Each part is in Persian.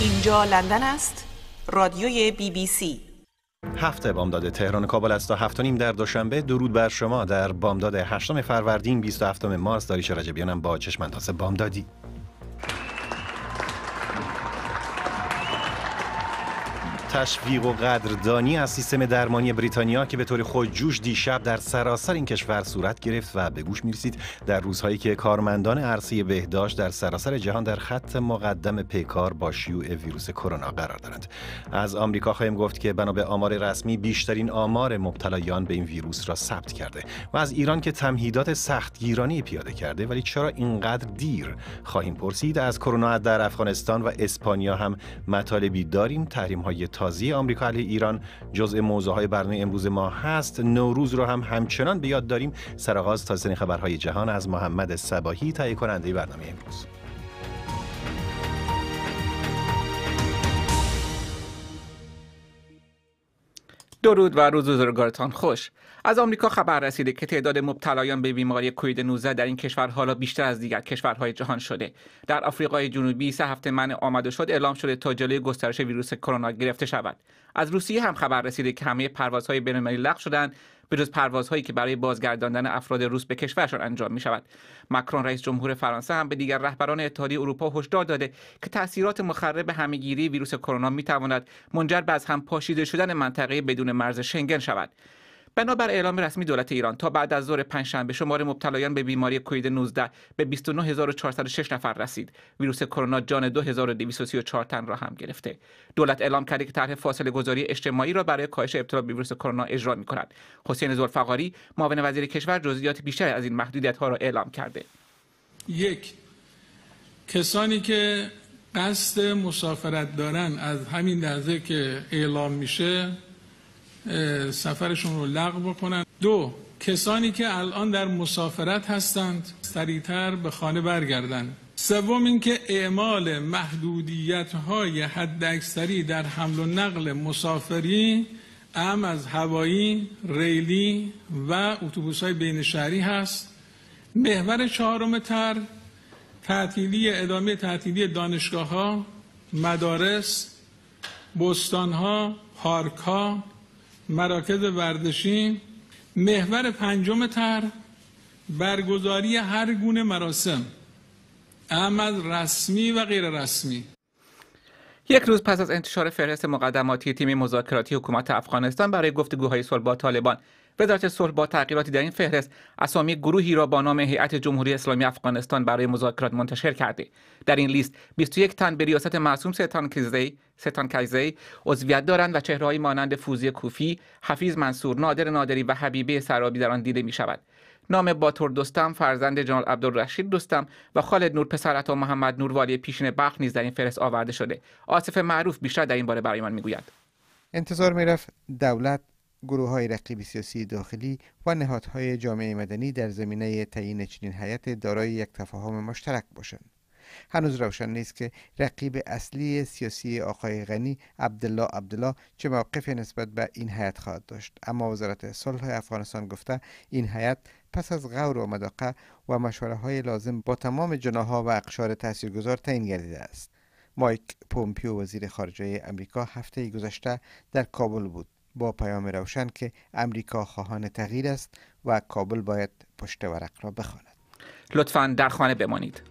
اینجا لندن است رادیوی بی بی سی هفت بامداد تهران کابل است تا هفت نیم در دوشنبه درود بر شما در بامداد هشتم فروردین 27 مارس داریش رجبیانم با چشمانداز بامدادی تشویق و قدردانی از سیستم درمانی بریتانیا که به طور خودجوش دیشب در سراسر این کشور صورت گرفت و به گوش میرسید در روزهایی که کارمندان عرصه بهداشت در سراسر جهان در خط مقدم پیکار با شیوع ویروس کرونا قرار دارند از آمریکا خواهیم گفت که بنا به آمار رسمی بیشترین آمار مبتلایان به این ویروس را ثبت کرده و از ایران که تمهیدات سختگیرانه پیاده کرده ولی چرا اینقدر دیر خواهیم پرسید از کرونا در افغانستان و اسپانیا هم مطالبی داریم تحریم های سازی آمریکا علیه ایران جزء موضوع های برنامه امروز ما هست نوروز رو هم همچنان به یاد داریم سرآغاز تا سن خبرهای جهان از محمد سباهی تهیه کننده برنامه امروز درود و روز بزرگارتان خوش از آمریکا خبر رسیده که تعداد مبتلایان به بیماری کوید 19 در این کشور حالا بیشتر از دیگر کشورهای جهان شده در آفریقای جنوبی سه هفته من آمد شد اعلام شده تا جلوی گسترش ویروس کرونا گرفته شود از روسیه هم خبر رسیده که همه پروازهای بینالمللی لغو شدند به جز پروازهایی که برای بازگرداندن افراد روس به کشورشان انجام می شود مکرون رئیس جمهور فرانسه هم به دیگر رهبران اتحادیه اروپا هشدار داده که تاثیرات مخرب همهگیری ویروس کرونا می منجر به از هم پاشیده شدن منطقه بدون مرز شنگن شود بنابر اعلام رسمی دولت ایران تا بعد از ظهر پنجشنبه شمار مبتلایان به بیماری کووید 19 به 29406 نفر رسید ویروس کرونا جان 2234 تن را هم گرفته دولت اعلام کرده که طرح فاصله گذاری اجتماعی را برای کاهش ابتلا به ویروس کرونا اجرا می کند حسین زلفقاری معاون وزیر کشور جزئیات بیشتر از این محدودیت ها را اعلام کرده یک کسانی که قصد مسافرت دارن از همین لحظه که اعلام میشه سفرشون رو لغو بکنن دو کسانی که الان در مسافرت هستند سریعتر به خانه برگردند سوم اینکه اعمال محدودیت های حد اکثری در حمل و نقل مسافری ام از هوایی، ریلی و اتوبوس های بین شهری هست محور چهارم تر تعطیلی ادامه تعطیلی دانشگاه ها مدارس بستان ها پارک ها مراکز ورزشی محور پنجم تر برگزاری هر گونه مراسم اهم از رسمی و غیر رسمی یک روز پس از انتشار فهرست مقدماتی تیم مذاکراتی حکومت افغانستان برای گفتگوهای صلح با طالبان وزارت صلح با تغییراتی در این فهرست اسامی گروهی را با نام هیئت جمهوری اسلامی افغانستان برای مذاکرات منتشر کرده در این لیست 21 تن به ریاست معصوم ستان کیزی ستان کیزی عضویت دارند و چهرههایی مانند فوزی کوفی حفیظ منصور نادر نادری و حبیبه سرابی در آن دیده می شود نام باتور دوستم فرزند جنرال عبدالرشید دوستم و خالد نور پسر عطا محمد نور والی پیشین برخ نیز در این فهرست آورده شده عاصف معروف بیشتر در این باره برایمان میگوید انتظار میرفت دولت گروه های رقیب سیاسی داخلی و نهادهای جامعه مدنی در زمینه تعیین چنین هیئت دارای یک تفاهم مشترک باشند هنوز روشن نیست که رقیب اصلی سیاسی آقای غنی عبدالله عبدالله چه موقفی نسبت به این هیئت خواهد داشت اما وزارت صلح افغانستان گفته این هیئت پس از غور و مداقه و مشوره های لازم با تمام جناها و اقشار تاثیرگذار تعیین گردیده است مایک پومپیو وزیر خارجه امریکا هفته گذشته در کابل بود با پیام روشن که امریکا خواهان تغییر است و کابل باید پشت ورق را بخواند لطفا در خانه بمانید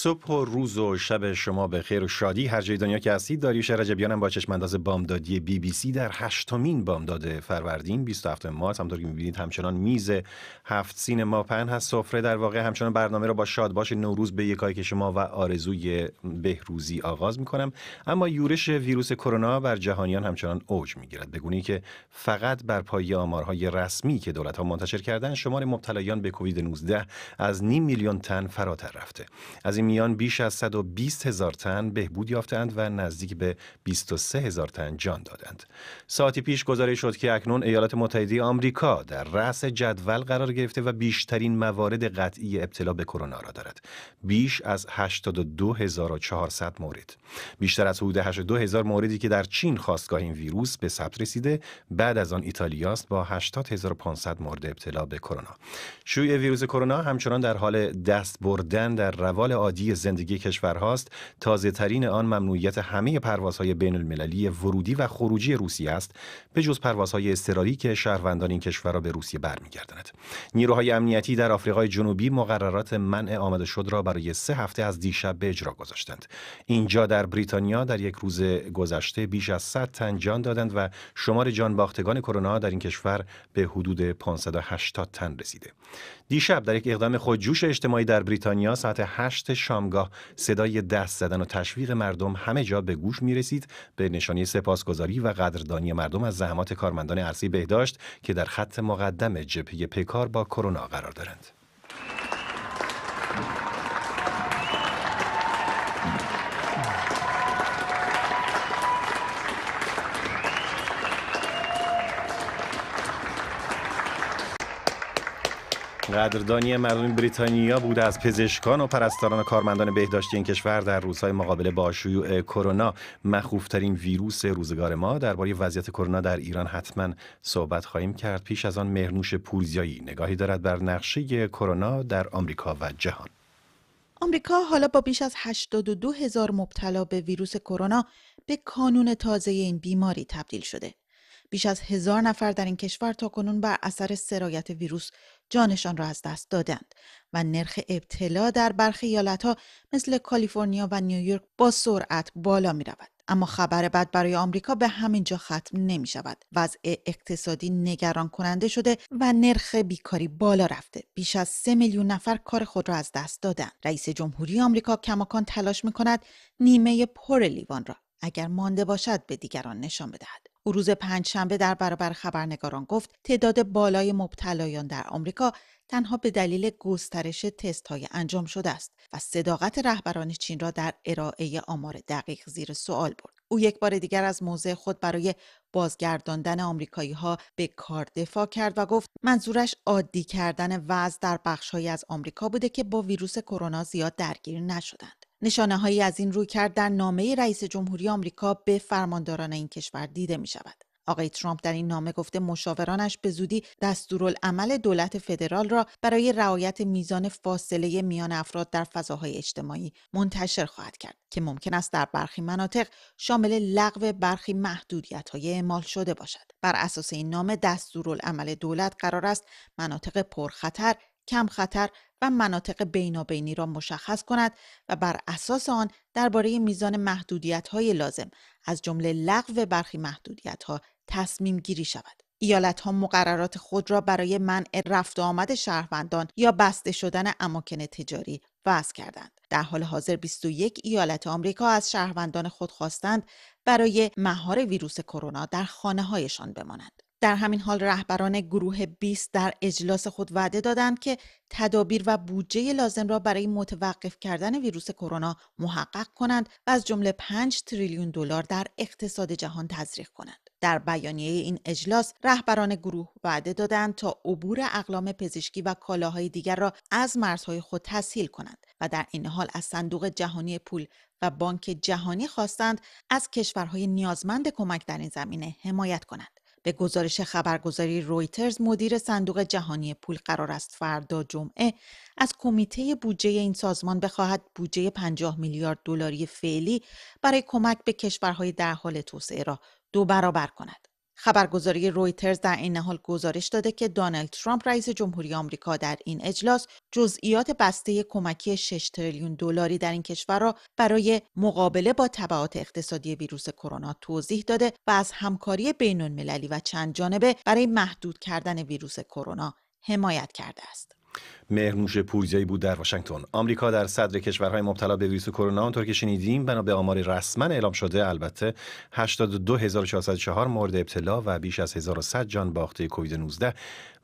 صبح و روز و شب شما به خیر و شادی هر جای دنیا که هستید داریوش رجبیانم با چشمانداز بامدادی بی بی سی در هشتمین بامداد فروردین 27 مارس همطور که میبینید همچنان میز هفت سین ما پن هست سفره در واقع همچنان برنامه را با شادباش نوروز به یکایی که شما و آرزوی بهروزی آغاز میکنم اما یورش ویروس کرونا بر جهانیان همچنان اوج میگیرد بگونی که فقط بر پایه آمارهای رسمی که دولت منتشر کردن شمار مبتلایان به کووید 19 از نیم میلیون تن فراتر رفته از این میان بیش از 120 هزار تن بهبود یافتند و نزدیک به 23 هزار تن جان دادند. ساعتی پیش گزارش شد که اکنون ایالات متحده آمریکا در رأس جدول قرار گرفته و بیشترین موارد قطعی ابتلا به کرونا را دارد. بیش از 82400 مورد. بیشتر از حدود 82000 موردی که در چین خواستگاه این ویروس به ثبت رسیده، بعد از آن ایتالیاست با 80500 مورد ابتلا به کرونا. شیوع ویروس کرونا همچنان در حال دست بردن در روال زندگی کشورهاست تازه ترین آن ممنوعیت همه پروازهای بین المللی ورودی و خروجی روسیه است به جز پروازهای اضطراری که شهروندان این کشور را به روسیه برمیگرداند نیروهای امنیتی در آفریقای جنوبی مقررات منع آمده شد را برای سه هفته از دیشب به اجرا گذاشتند اینجا در بریتانیا در یک روز گذشته بیش از 100 تن جان دادند و شمار جان باختگان کرونا در این کشور به حدود 580 تن رسیده دیشب در یک اقدام خودجوش اجتماعی در بریتانیا ساعت هشت شامگاه صدای دست زدن و تشویق مردم همه جا به گوش می رسید به نشانی سپاسگزاری و قدردانی مردم از زحمات کارمندان ارسی بهداشت که در خط مقدم جبهه پیکار با کرونا قرار دارند. قدردانی مردم بریتانیا بود از پزشکان و پرستاران و کارمندان بهداشتی این کشور در روزهای مقابله با شیوع کرونا مخوفترین ویروس روزگار ما درباره وضعیت کرونا در ایران حتما صحبت خواهیم کرد پیش از آن مهرنوش پورزیایی نگاهی دارد بر نقشه کرونا در آمریکا و جهان آمریکا حالا با بیش از 82 هزار مبتلا به ویروس کرونا به کانون تازه این بیماری تبدیل شده بیش از هزار نفر در این کشور تا کنون بر اثر سرایت ویروس جانشان را از دست دادند و نرخ ابتلا در برخی ها مثل کالیفرنیا و نیویورک با سرعت بالا می رود. اما خبر بد برای آمریکا به همین جا ختم نمی شود. وضع اقتصادی نگران کننده شده و نرخ بیکاری بالا رفته. بیش از سه میلیون نفر کار خود را از دست دادند. رئیس جمهوری آمریکا کماکان تلاش می کند نیمه پر لیوان را اگر مانده باشد به دیگران نشان بدهد. او روز پنجشنبه در برابر خبرنگاران گفت تعداد بالای مبتلایان در آمریکا تنها به دلیل گسترش تست های انجام شده است و صداقت رهبران چین را در ارائه آمار دقیق زیر سوال برد. او یک بار دیگر از موضع خود برای بازگرداندن آمریکایی ها به کار دفاع کرد و گفت منظورش عادی کردن وضع در بخشهایی از آمریکا بوده که با ویروس کرونا زیاد درگیر نشدند. نشانه هایی از این روی کرد در نامه رئیس جمهوری آمریکا به فرمانداران این کشور دیده می شود. آقای ترامپ در این نامه گفته مشاورانش به زودی دستورالعمل دولت فدرال را برای رعایت میزان فاصله میان افراد در فضاهای اجتماعی منتشر خواهد کرد که ممکن است در برخی مناطق شامل لغو برخی محدودیت های اعمال شده باشد بر اساس این نامه دستورالعمل دولت قرار است مناطق پرخطر کم خطر و مناطق بینابینی را مشخص کند و بر اساس آن درباره میزان محدودیت های لازم از جمله لغو برخی محدودیت ها تصمیم گیری شود. ایالت ها مقررات خود را برای منع رفت آمد شهروندان یا بسته شدن اماکن تجاری وضع کردند. در حال حاضر 21 ایالت آمریکا از شهروندان خود خواستند برای مهار ویروس کرونا در خانه هایشان بمانند. در همین حال رهبران گروه 20 در اجلاس خود وعده دادند که تدابیر و بودجه لازم را برای متوقف کردن ویروس کرونا محقق کنند و از جمله 5 تریلیون دلار در اقتصاد جهان تزریق کنند. در بیانیه این اجلاس رهبران گروه وعده دادند تا عبور اقلام پزشکی و کالاهای دیگر را از مرزهای خود تسهیل کنند و در این حال از صندوق جهانی پول و بانک جهانی خواستند از کشورهای نیازمند کمک در این زمینه حمایت کنند. به گزارش خبرگزاری رویترز مدیر صندوق جهانی پول قرار است فردا جمعه از کمیته بودجه این سازمان بخواهد بودجه 50 میلیارد دلاری فعلی برای کمک به کشورهای در حال توسعه را دو برابر کند. خبرگزاری رویترز در این حال گزارش داده که دونالد ترامپ رئیس جمهوری آمریکا در این اجلاس جزئیات بسته کمکی 6 تریلیون دلاری در این کشور را برای مقابله با تبعات اقتصادی ویروس کرونا توضیح داده و از همکاری بین و چند جانبه برای محدود کردن ویروس کرونا حمایت کرده است. مهرنوش پورزیایی بود در واشنگتن آمریکا در صدر کشورهای مبتلا به ویروس کرونا آنطور که شنیدیم بنا به آمار رسما اعلام شده البته 82404 مورد ابتلا و بیش از 1100 جان باخته کووید 19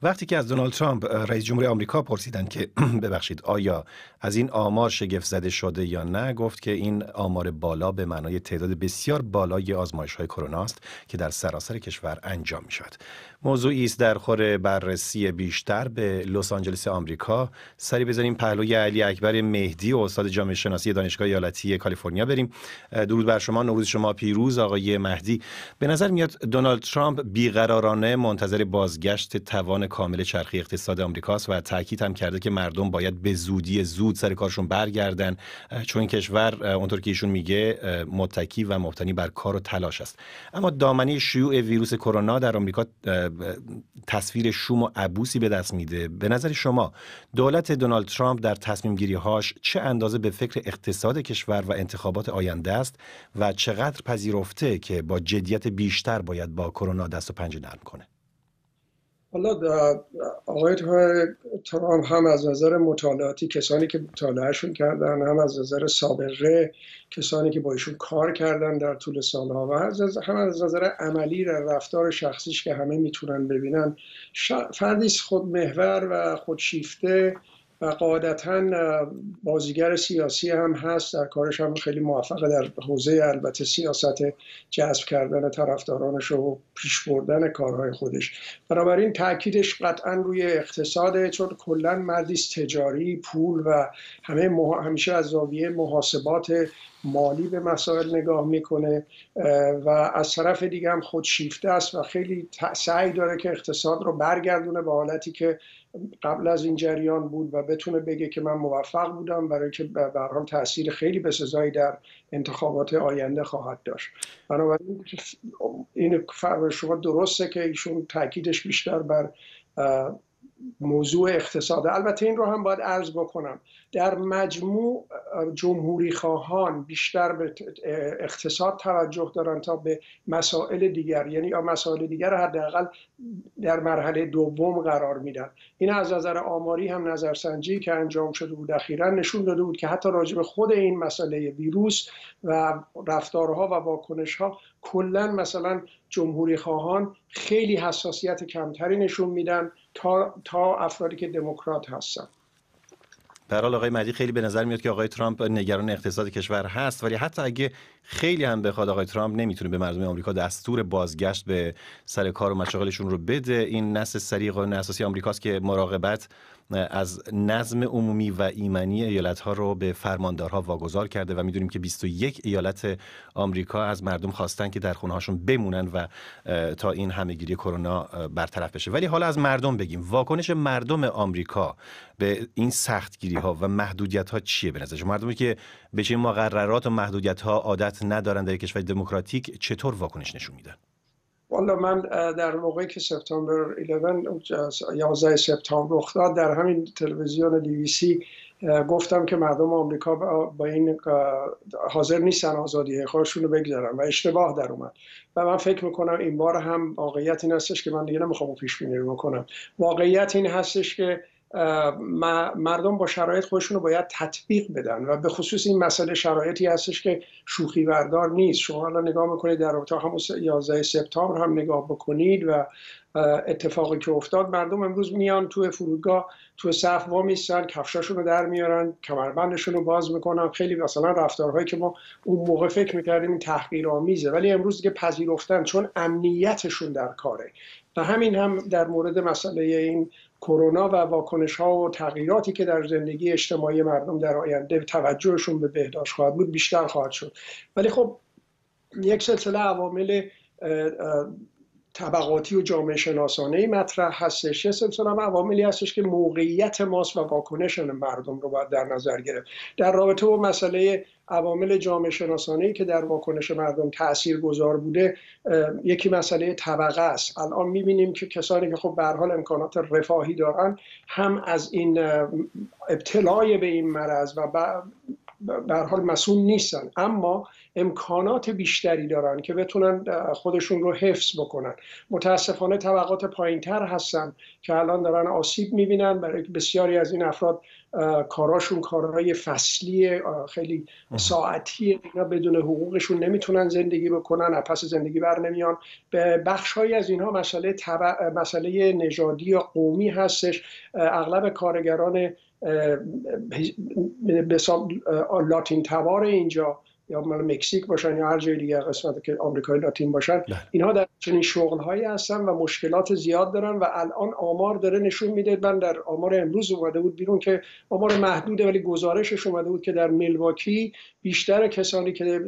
وقتی که از دونالد ترامپ رئیس جمهور آمریکا پرسیدند که ببخشید آیا از این آمار شگفت زده شده یا نه گفت که این آمار بالا به معنای تعداد بسیار بالای آزمایش های کرونا است که در سراسر کشور انجام می شود موضوعی است در خور بررسی بیشتر به لس آنجلس آمریکا سری بزنیم پهلوی علی اکبر مهدی و استاد جامعه شناسی دانشگاه ایالتی کالیفرنیا بریم درود بر شما نوروز شما پیروز آقای مهدی به نظر میاد دونالد ترامپ بیقرارانه منتظر بازگشت توان کامل چرخی اقتصاد آمریکاست و تاکید هم کرده که مردم باید به زودی زود سر کارشون برگردن چون کشور اونطور که ایشون میگه متکی و مبتنی بر کار و تلاش است اما دامنه شیوع ویروس کرونا در آمریکا تصویر شوم و عبوسی به دست میده به نظر شما دولت دونالد ترامپ در تصمیم گیری هاش چه اندازه به فکر اقتصاد کشور و انتخابات آینده است و چقدر پذیرفته که با جدیت بیشتر باید با کرونا دست و پنجه نرم کنه. حالا آقای ترامپ هم از نظر مطالعاتی کسانی که مطالعهشون کردن هم از نظر سابقه کسانی که با ایشون کار کردن در طول سالها و هم از نظر عملی در رفتار شخصیش که همه میتونن ببینن فردی خودمحور و خودشیفته و قاعدتا بازیگر سیاسی هم هست در کارش هم خیلی موفقه در حوزه البته سیاست جذب کردن طرفدارانش و پیش بردن کارهای خودش بنابراین تاکیدش قطعا روی اقتصاده چون کلا مردی تجاری پول و همه همیشه از زاویه محاسبات مالی به مسائل نگاه میکنه و از طرف دیگه هم خود است و خیلی سعی داره که اقتصاد رو برگردونه به حالتی که قبل از این جریان بود و بتونه بگه که من موفق بودم برای که به تاثیر خیلی بسزایی در انتخابات آینده خواهد داشت بنابراین این شما درسته که ایشون تاکیدش بیشتر بر موضوع اقتصاد البته این رو هم باید عرض بکنم در مجموع جمهوری خواهان بیشتر به اقتصاد توجه دارن تا به مسائل دیگر یعنی یا مسائل دیگر حداقل در مرحله دوم قرار میدن این از نظر آماری هم نظرسنجی که انجام شده بود اخیرا نشون داده بود که حتی راجع به خود این مسئله ویروس و رفتارها و واکنشها کلا مثلا جمهوری خواهان خیلی حساسیت کمتری نشون میدن تا, تا افرادی که دموکرات هستن حال آقای مدی خیلی به نظر میاد که آقای ترامپ نگران اقتصاد کشور هست ولی حتی اگه خیلی هم بخواد آقای ترامپ نمیتونه به مردم آمریکا دستور بازگشت به سر کار و مشاغلشون رو بده این نسل سریع قانون اساسی آمریکاست که مراقبت از نظم عمومی و ایمنی ایالت ها رو به فرماندارها واگذار کرده و میدونیم که 21 ایالت آمریکا از مردم خواستن که در خونه هاشون بمونن و تا این همهگیری کرونا برطرف بشه ولی حالا از مردم بگیم واکنش مردم آمریکا به این سختگیری ها و محدودیت ها چیه به نظر مردمی که به چه مقررات و محدودیت ها عادت ندارن در کشور دموکراتیک چطور واکنش نشون میدن والا من در موقعی که سپتامبر 11 11 سپتامبر رخ داد در همین تلویزیون دیویسی گفتم که مردم آمریکا با این حاضر نیستن آزادی خودشون رو بگذارن و اشتباه در اومد و من فکر میکنم این بار هم واقعیت این هستش که من دیگه نمیخوام پیش بینی بکنم واقعیت این هستش که مردم با شرایط خودشون رو باید تطبیق بدن و به خصوص این مسئله شرایطی هستش که شوخی بردار نیست شما الان نگاه میکنید در رابطه هم 11 سپتامبر هم نگاه بکنید و اتفاقی که افتاد مردم امروز میان تو فرودگاه تو صف وا میستن کفشاشون رو در میارن کمربندشون رو باز میکنن خیلی مثلا رفتارهایی که ما اون موقع فکر میکردیم این تحقیرآمیزه ولی امروز دیگه پذیرفتن چون امنیتشون در کاره و همین هم در مورد مسئله این کرونا و واکنش ها و تغییراتی که در زندگی اجتماعی مردم در آینده توجهشون به بهداشت خواهد بود بیشتر خواهد شد ولی خب یک سلسله عوامل طبقاتی و جامعه شناسانه مطرح هستش یه سلسله عواملی هستش که موقعیت ماست و واکنش مردم رو باید در نظر گرفت در رابطه با مسئله عوامل جامعه شناسانه که در واکنش مردم تأثیر گذار بوده یکی مسئله طبقه است الان میبینیم که کسانی که خب به حال امکانات رفاهی دارن هم از این ابتلای به این مرض و به حال مسئول نیستن اما امکانات بیشتری دارن که بتونن خودشون رو حفظ بکنن متاسفانه طبقات پایینتر هستن که الان دارن آسیب میبینن برای بسیاری از این افراد کاراشون کارهای فصلی خیلی ساعتی اینا بدون حقوقشون نمیتونن زندگی بکنن پس زندگی بر نمیان به بخشهایی از اینها مسئله نژادی یا قومی هستش اغلب کارگران لاتین تبار اینجا یا مال مکزیک باشن یا هر جای دیگه قسمت که آمریکای لاتین باشن بله. اینها در چنین هایی هستن و مشکلات زیاد دارن و الان آمار داره نشون میده من در آمار امروز اومده بود بیرون که آمار محدوده ولی گزارشش اومده بود که در ملواکی بیشتر کسانی که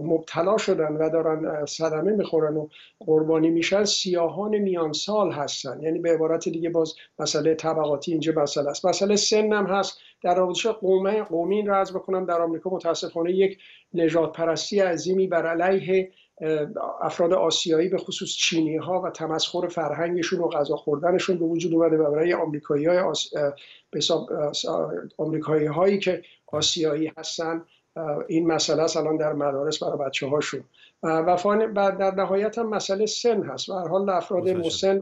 مبتلا شدن و دارن صدمه میخورن و قربانی میشن سیاهان میان سال هستن یعنی به عبارت دیگه باز مسئله طبقاتی اینجا مسئله است مسئله سن هست در رابطش قومی, قومی را بکنم در آمریکا متاسفانه یک نجات پرستی عظیمی بر علیه افراد آسیایی به خصوص چینی ها و تمسخر فرهنگشون و غذا خوردنشون به وجود اومده و برای آمریکایی های آس... آمریکایی هایی که آسیایی هستن این مسئله است الان در مدارس برای بچه هاشون و بعد در نهایت هم مسئله سن هست و هر حال افراد مسن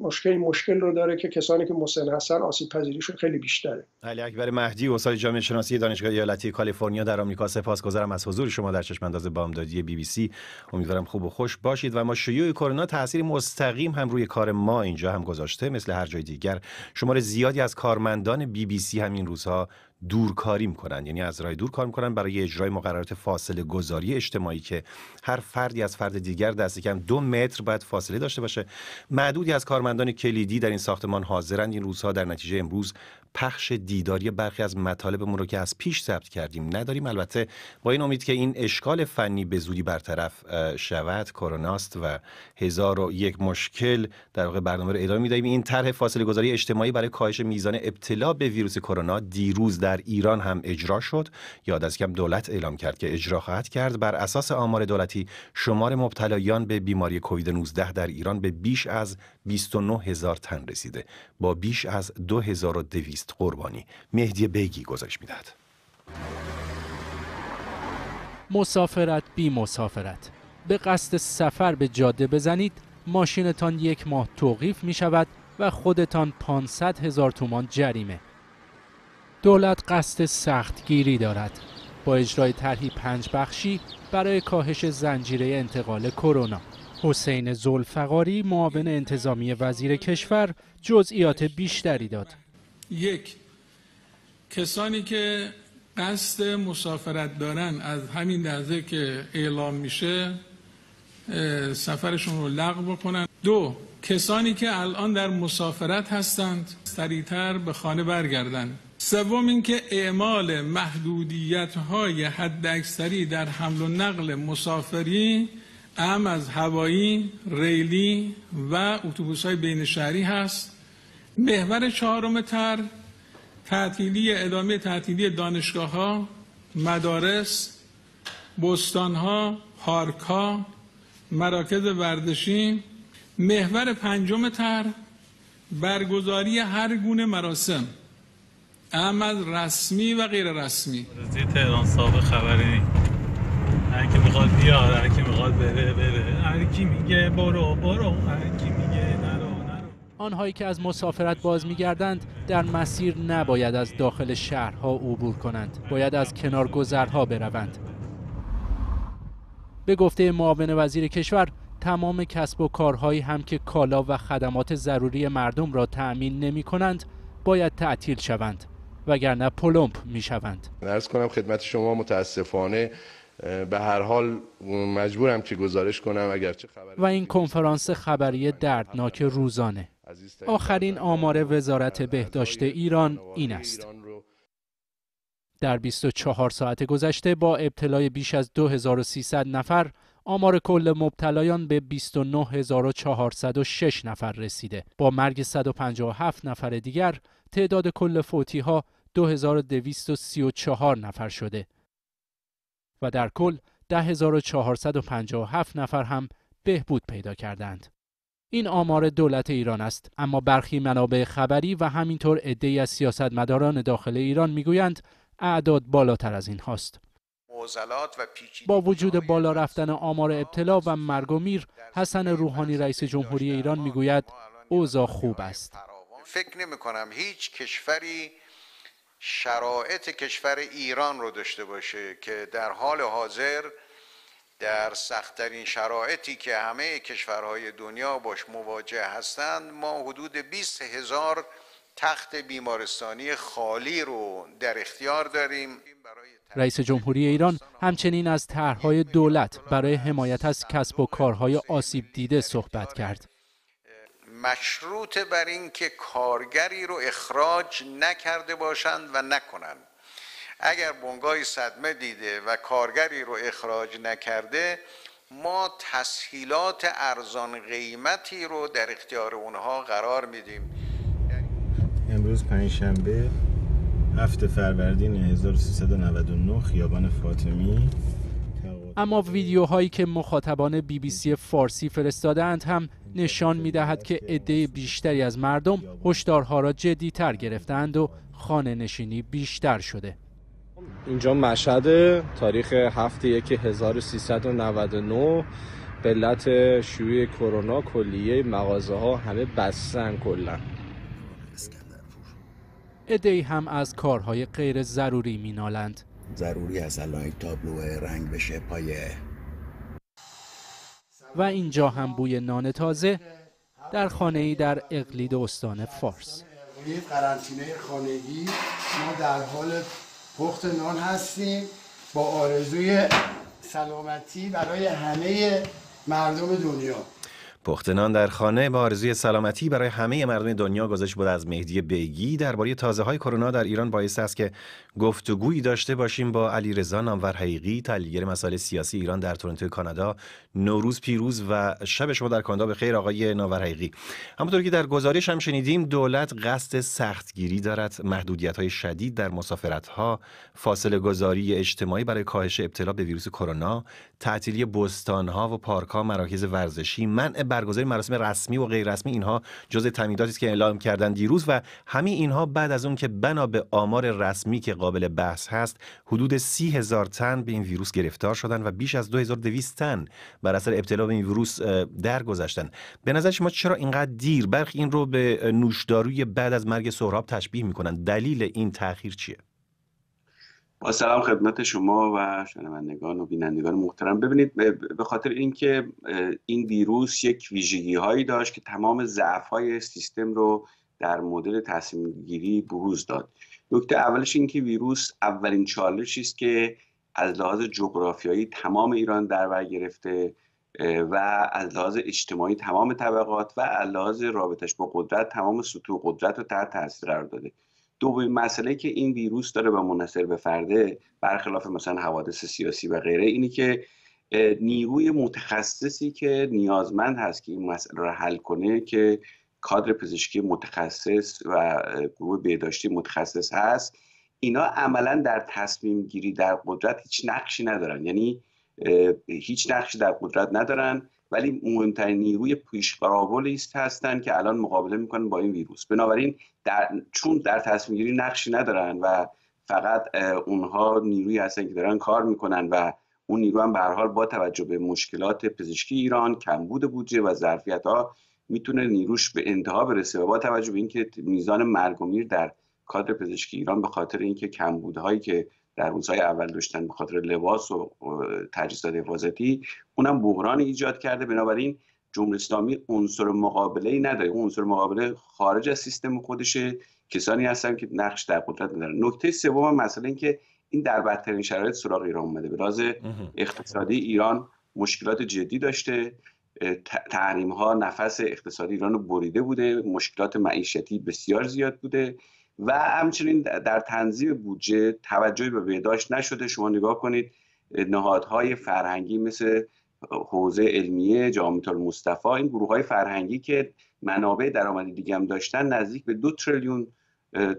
مشکل مشکل رو داره که کسانی که مسن هستن آسیب پذیریشون خیلی بیشتره علی اکبر مهدی استاد جامعه شناسی دانشگاه ایالتی کالیفرنیا در آمریکا سپاسگزارم از حضور شما در چشم انداز بامدادی بی بی سی امیدوارم خوب و خوش باشید و ما شیوع کرونا تاثیر مستقیم هم روی کار ما اینجا هم گذاشته مثل هر جای دیگر شماره زیادی از کارمندان بی بی سی همین روزها دورکاری میکنن یعنی از راه دور کار میکنن برای اجرای مقررات فاصله گذاری اجتماعی که هر فردی از فرد دیگر دست کم دو متر باید فاصله داشته باشه معدودی از کارمندان کلیدی در این ساختمان حاضرند این روزها در نتیجه امروز پخش دیداری برخی از مطالبمون رو که از پیش ثبت کردیم نداریم البته با این امید که این اشکال فنی به زودی برطرف شود کروناست و هزار و یک مشکل در واقع برنامه رو ادامه میدهیم این طرح فاصله گذاری اجتماعی برای کاهش میزان ابتلا به ویروس کرونا دیروز در ایران هم اجرا شد یاد از کم دولت اعلام کرد که اجرا خواهد کرد بر اساس آمار دولتی شمار مبتلایان به بیماری کووید 19 در ایران به بیش از 29 هزار تن رسیده با بیش از 2200 قربانی مهدی بیگی گزارش میدهد مسافرت بی مسافرت به قصد سفر به جاده بزنید ماشینتان یک ماه توقیف می شود و خودتان 500 هزار تومان جریمه دولت قصد گیری دارد با اجرای طرحی پنج بخشی برای کاهش زنجیره انتقال کرونا حسین زلفقاری معاون انتظامی وزیر کشور جزئیات بیشتری داد یک کسانی که قصد مسافرت دارن از همین لحظه که اعلام میشه سفرشون رو لغو بکنن دو کسانی که الان در مسافرت هستند سریعتر به خانه برگردن. سوم اینکه اعمال محدودیت های حد در حمل و نقل مسافری ام از هوایی، ریلی و اتوبوس های بین شهری هست محور چهارم تر تعطیلی ادامه تعطیلی دانشگاه ها مدارس بستان ها پارک مراکز ورزشی محور پنجم تر برگزاری هر گونه مراسم اما رسمی و غیر رسمی تهران خبری هر میخواد هر میخواد بره بره میگه برو برو میگه نرو آنهایی که از مسافرت باز میگردند در مسیر نباید از داخل شهرها عبور کنند باید از کنار گذرها بروند به گفته معاون وزیر کشور تمام کسب و کارهایی هم که کالا و خدمات ضروری مردم را تأمین نمی کنند باید تعطیل شوند وگرنه پلمپ می شوند. کنم خدمت شما متاسفانه به هر حال مجبورم که گزارش کنم اگرچه خبر و این کنفرانس خبری دردناک روزانه آخرین آمار وزارت بهداشت ایران این است در 24 ساعت گذشته با ابتلای بیش از 2300 نفر آمار کل مبتلایان به 29406 نفر رسیده با مرگ 157 نفر دیگر تعداد کل فوتی ها 2234 نفر شده و در کل 10457 نفر هم بهبود پیدا کردند. این آمار دولت ایران است اما برخی منابع خبری و همینطور عدهای از سیاستمداران داخل ایران میگویند اعداد بالاتر از این هاست. با وجود بالا رفتن آمار ابتلا و مرگ و میر حسن روحانی رئیس جمهوری ایران میگوید اوضاع خوب است فکر نمی کنم هیچ کشوری شرایط کشور ایران رو داشته باشه که در حال حاضر در سختترین شرایطی که همه کشورهای دنیا باش مواجه هستند ما حدود 20 هزار تخت بیمارستانی خالی رو در اختیار داریم رئیس جمهوری ایران همچنین از طرحهای دولت برای حمایت از کسب و کارهای آسیب دیده صحبت کرد. مشروط بر اینکه کارگری رو اخراج نکرده باشند و نکنند اگر بنگاهی صدمه دیده و کارگری رو اخراج نکرده ما تسهیلات ارزان قیمتی رو در اختیار اونها قرار میدیم امروز پنجشنبه هفته فروردین 1399 خیابان فاطمی اما ویدیوهایی که مخاطبان بی بی سی فارسی فرستادند هم نشان می دهد که عده بیشتری از مردم هشدارها را جدی تر گرفتند و خانه نشینی بیشتر شده. اینجا مشهد تاریخ هفته که 1399 به علت شیوع کرونا کلیه مغازه ها همه بستن کلا ادهی هم از کارهای غیر ضروری مینالند ضروری از الان یک تابلو رنگ بشه پای و اینجا هم بوی نان تازه در خانه ای در اقلید استان فارس قرانتینه خانگی ما در حال پخت نان هستیم با آرزوی سلامتی برای همه مردم دنیا پختنان در خانه با آرزوی سلامتی برای همه مردم دنیا گذاشت بود از مهدی بیگی درباره تازه های کرونا در ایران باعث است که گفتگویی داشته باشیم با علیرضا نامور حقیقی تحلیلگر مسائل سیاسی ایران در تورنتو کانادا نوروز پیروز و شب شما در کانادا به خیر آقای نامور حقیقی همونطور که در گزارش هم شنیدیم دولت قصد سختگیری دارد محدودیت های شدید در مسافرت ها فاصله گذاری اجتماعی برای کاهش ابتلا به ویروس کرونا تعطیلی بستان ها و پارک مراکز ورزشی منع برگزاری مراسم رسمی و غیر رسمی اینها جزء تمهیداتی است که اعلام کردن دیروز و همین اینها بعد از اون که بنا به آمار رسمی که قابل بحث هست حدود سی هزار تن به این ویروس گرفتار شدن و بیش از 2200 تن بر اثر ابتلا به این ویروس درگذشتن به نظر شما چرا اینقدر دیر برخی این رو به نوشداروی بعد از مرگ سهراب تشبیه میکنن دلیل این تاخیر چیه با سلام خدمت شما و شنوندگان و بینندگان محترم ببینید به خاطر اینکه این ویروس یک ویژگی هایی داشت که تمام ضعف های سیستم رو در مدل تصمیم گیری بروز داد نکته اولش اینکه ویروس اولین چالشی است که از لحاظ جغرافیایی تمام ایران در بر گرفته و از لحاظ اجتماعی تمام طبقات و از لحاظ رابطش با قدرت تمام سطوح قدرت رو تحت تاثیر قرار داده دومین مسئله که این ویروس داره و منصر به فرده برخلاف مثلا حوادث سیاسی و غیره اینی که نیروی متخصصی که نیازمند هست که این مسئله را حل کنه که کادر پزشکی متخصص و گروه بهداشتی متخصص هست اینا عملا در تصمیم گیری در قدرت هیچ نقشی ندارن یعنی هیچ نقشی در قدرت ندارن ولی مهمترین نیروی پیش هستند که الان مقابله میکنن با این ویروس بنابراین در چون در تصمیم گیری نقشی ندارن و فقط اونها نیروی هستن که دارن کار میکنن و اون نیرو هم به حال با توجه به مشکلات پزشکی ایران کمبود بودجه و ظرفیت ها میتونه نیروش به انتها برسه و با توجه به اینکه میزان مرگ و میر در کادر پزشکی ایران به خاطر اینکه کمبودهایی که در روزهای اول داشتن به لباس و تجهیزات حفاظتی اونم بحران ایجاد کرده بنابراین جمهوری اسلامی عنصر مقابله ای نداره عنصر مقابله خارج از سیستم خودشه کسانی هستن که نقش در قدرت ندارن نکته سوم مسئله این که این در بدترین شرایط سراغ ایران اومده به راز اقتصادی ایران مشکلات جدی داشته تحریم ها نفس اقتصادی ایران رو بریده بوده مشکلات معیشتی بسیار زیاد بوده و همچنین در تنظیم بودجه توجهی به بهداشت نشده شما نگاه کنید نهادهای فرهنگی مثل حوزه علمیه جامعه مصطفی، این گروه های فرهنگی که منابع درآمدی دیگه هم داشتن نزدیک به دو تریلیون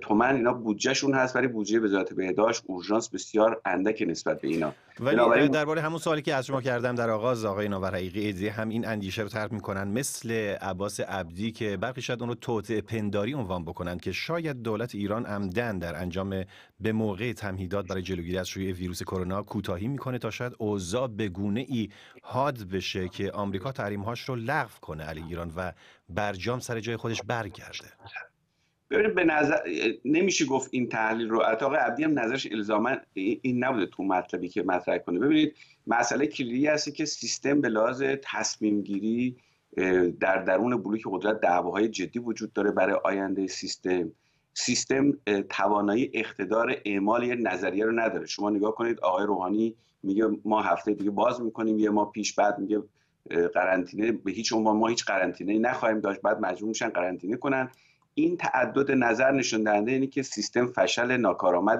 تومن اینا بودجهشون هست ولی بودجه وزارت بهداشت اورژانس بسیار اندک نسبت به اینا ولی درباره همون سوالی که از شما کردم در آغاز آقای ناور حقیقی هم این اندیشه رو طرح میکنن مثل عباس عبدی که برخی شاید اون رو توطعه پنداری عنوان بکنن که شاید دولت ایران عمدن در انجام به موقع تمهیدات برای جلوگیری از شیوع ویروس کرونا کوتاهی میکنه تا شاید اوضاع به گونه ای حاد بشه که آمریکا هاش رو لغو کنه علی ایران و برجام سر جای خودش برگرده ببینید به نظر نمیشه گفت این تحلیل رو آقای عبدی هم نظرش الزاما این نبوده تو مطلبی که مطرح کنه ببینید مسئله کلیدی هست که سیستم به لحاظ تصمیم گیری در درون بلوک قدرت دعواهای جدی وجود داره برای آینده سیستم سیستم توانایی اقتدار اعمال یه نظریه رو نداره شما نگاه کنید آقای روحانی میگه ما هفته دیگه باز میکنیم یه ما پیش بعد میگه قرنطینه به هیچ عنوان ما هیچ قرنطینه نخواهیم داشت بعد مجبور میشن قرنطینه کنن این تعدد نظر نشون دهنده اینه که سیستم فشل ناکارآمد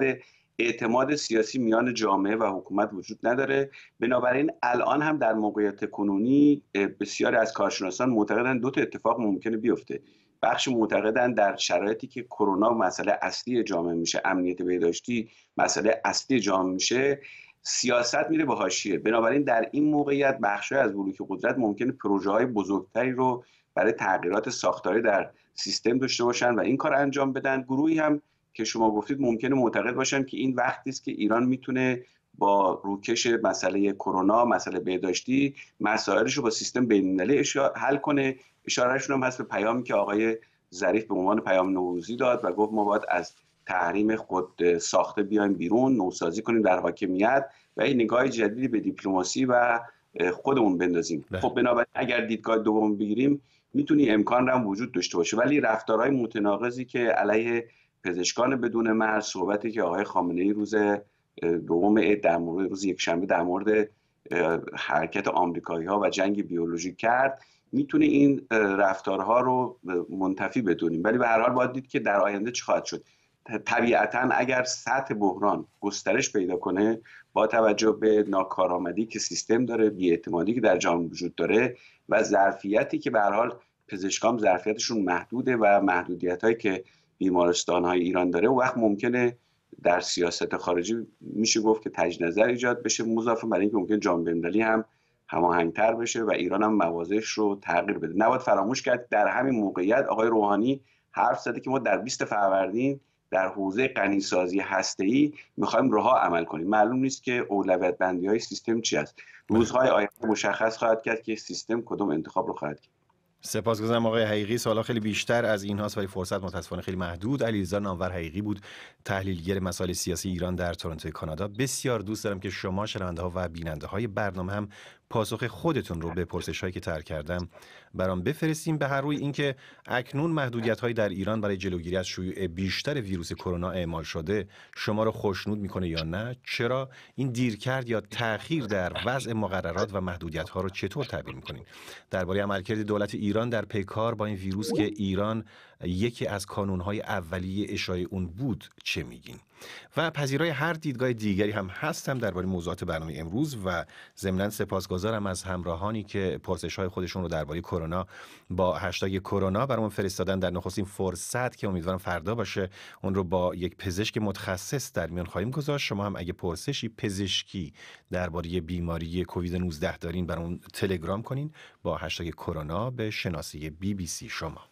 اعتماد سیاسی میان جامعه و حکومت وجود نداره بنابراین الان هم در موقعیت کنونی بسیاری از کارشناسان معتقدن دو تا اتفاق ممکنه بیفته بخش معتقدن در شرایطی که کرونا مسئله اصلی جامعه میشه امنیت بهداشتی مسئله اصلی جامعه میشه سیاست میره به حاشیه بنابراین در این موقعیت بخشی از بلوک قدرت ممکنه پروژه های بزرگتری رو برای تغییرات ساختاری در سیستم داشته باشن و این کار انجام بدن گروهی هم که شما گفتید ممکنه معتقد باشن که این وقتی است که ایران میتونه با روکش مسئله کرونا مسئله بهداشتی مسائلش رو با سیستم بین‌المللی حل کنه اشارهشون هم هست به پیامی که آقای ظریف به عنوان پیام نوروزی داد و گفت ما باید از تحریم خود ساخته بیایم بیرون نوسازی کنیم در حاکمیت و این نگاه جدیدی به دیپلماسی و خودمون بندازیم بله. خب بنابراین اگر دیدگاه دوم بگیریم میتونی امکان هم وجود داشته باشه ولی رفتارهای متناقضی که علیه پزشکان بدون مرز صحبتی که آقای خامنه ای روز دوم در مورد روز یکشنبه در مورد حرکت آمریکایی ها و جنگ بیولوژیک کرد میتونه این رفتارها رو منتفی بدونیم ولی به هر حال باید دید که در آینده چه خواهد شد طبیعتا اگر سطح بحران گسترش پیدا کنه با توجه به ناکارآمدی که سیستم داره بیاعتمادی که در جامعه وجود داره و ظرفیتی که به حال پزشکان ظرفیتشون محدوده و محدودیت هایی که بیمارستان های ایران داره و وقت ممکنه در سیاست خارجی میشه گفت که تج نظر ایجاد بشه مضاف برای اینکه ممکن جامعه بندلی هم هماهنگتر بشه و ایران هم موازش رو تغییر بده نباید فراموش کرد در همین موقعیت آقای روحانی حرف زده که ما در 20 فروردین در حوزه غنیسازی ای میخوایم روها عمل کنیم معلوم نیست که اولویت بندی های سیستم چی است روزهای بله. آینده مشخص خواهد کرد که سیستم کدام انتخاب رو خواهد کرد سپاسگزارم آقای حقیقی سوالا خیلی بیشتر از این هاست ولی فرصت متاسفانه خیلی محدود علیرضا نامور حقیقی بود تحلیلگر مسائل سیاسی ایران در تورنتو کانادا بسیار دوست دارم که شما شنونده ها و بیننده های برنامه هم پاسخ خودتون رو به پرسش هایی که تر کردم برام بفرستیم به هر روی اینکه اکنون محدودیت هایی در ایران برای جلوگیری از شیوع بیشتر ویروس کرونا اعمال شده شما رو خوشنود میکنه یا نه چرا این دیر کرد یا تاخیر در وضع مقررات و محدودیت ها رو چطور تعبیر میکنین درباره عملکرد دولت ایران در پیکار با این ویروس که ایران یکی از کانونهای اولیه اشای اون بود چه میگین و پذیرای هر دیدگاه دیگری هم هستم درباره موضوعات برنامه امروز و ضمنا سپاسگزارم از همراهانی که پرسش های خودشون رو درباره کرونا با هشتگ کرونا برامون فرستادن در نخستین فرصت که امیدوارم فردا باشه اون رو با یک پزشک متخصص در میان خواهیم گذاشت شما هم اگه پرسشی پزشکی درباره بیماری کووید 19 دارین برامون تلگرام کنین با هشتگ کرونا به شناسی بی بی سی شما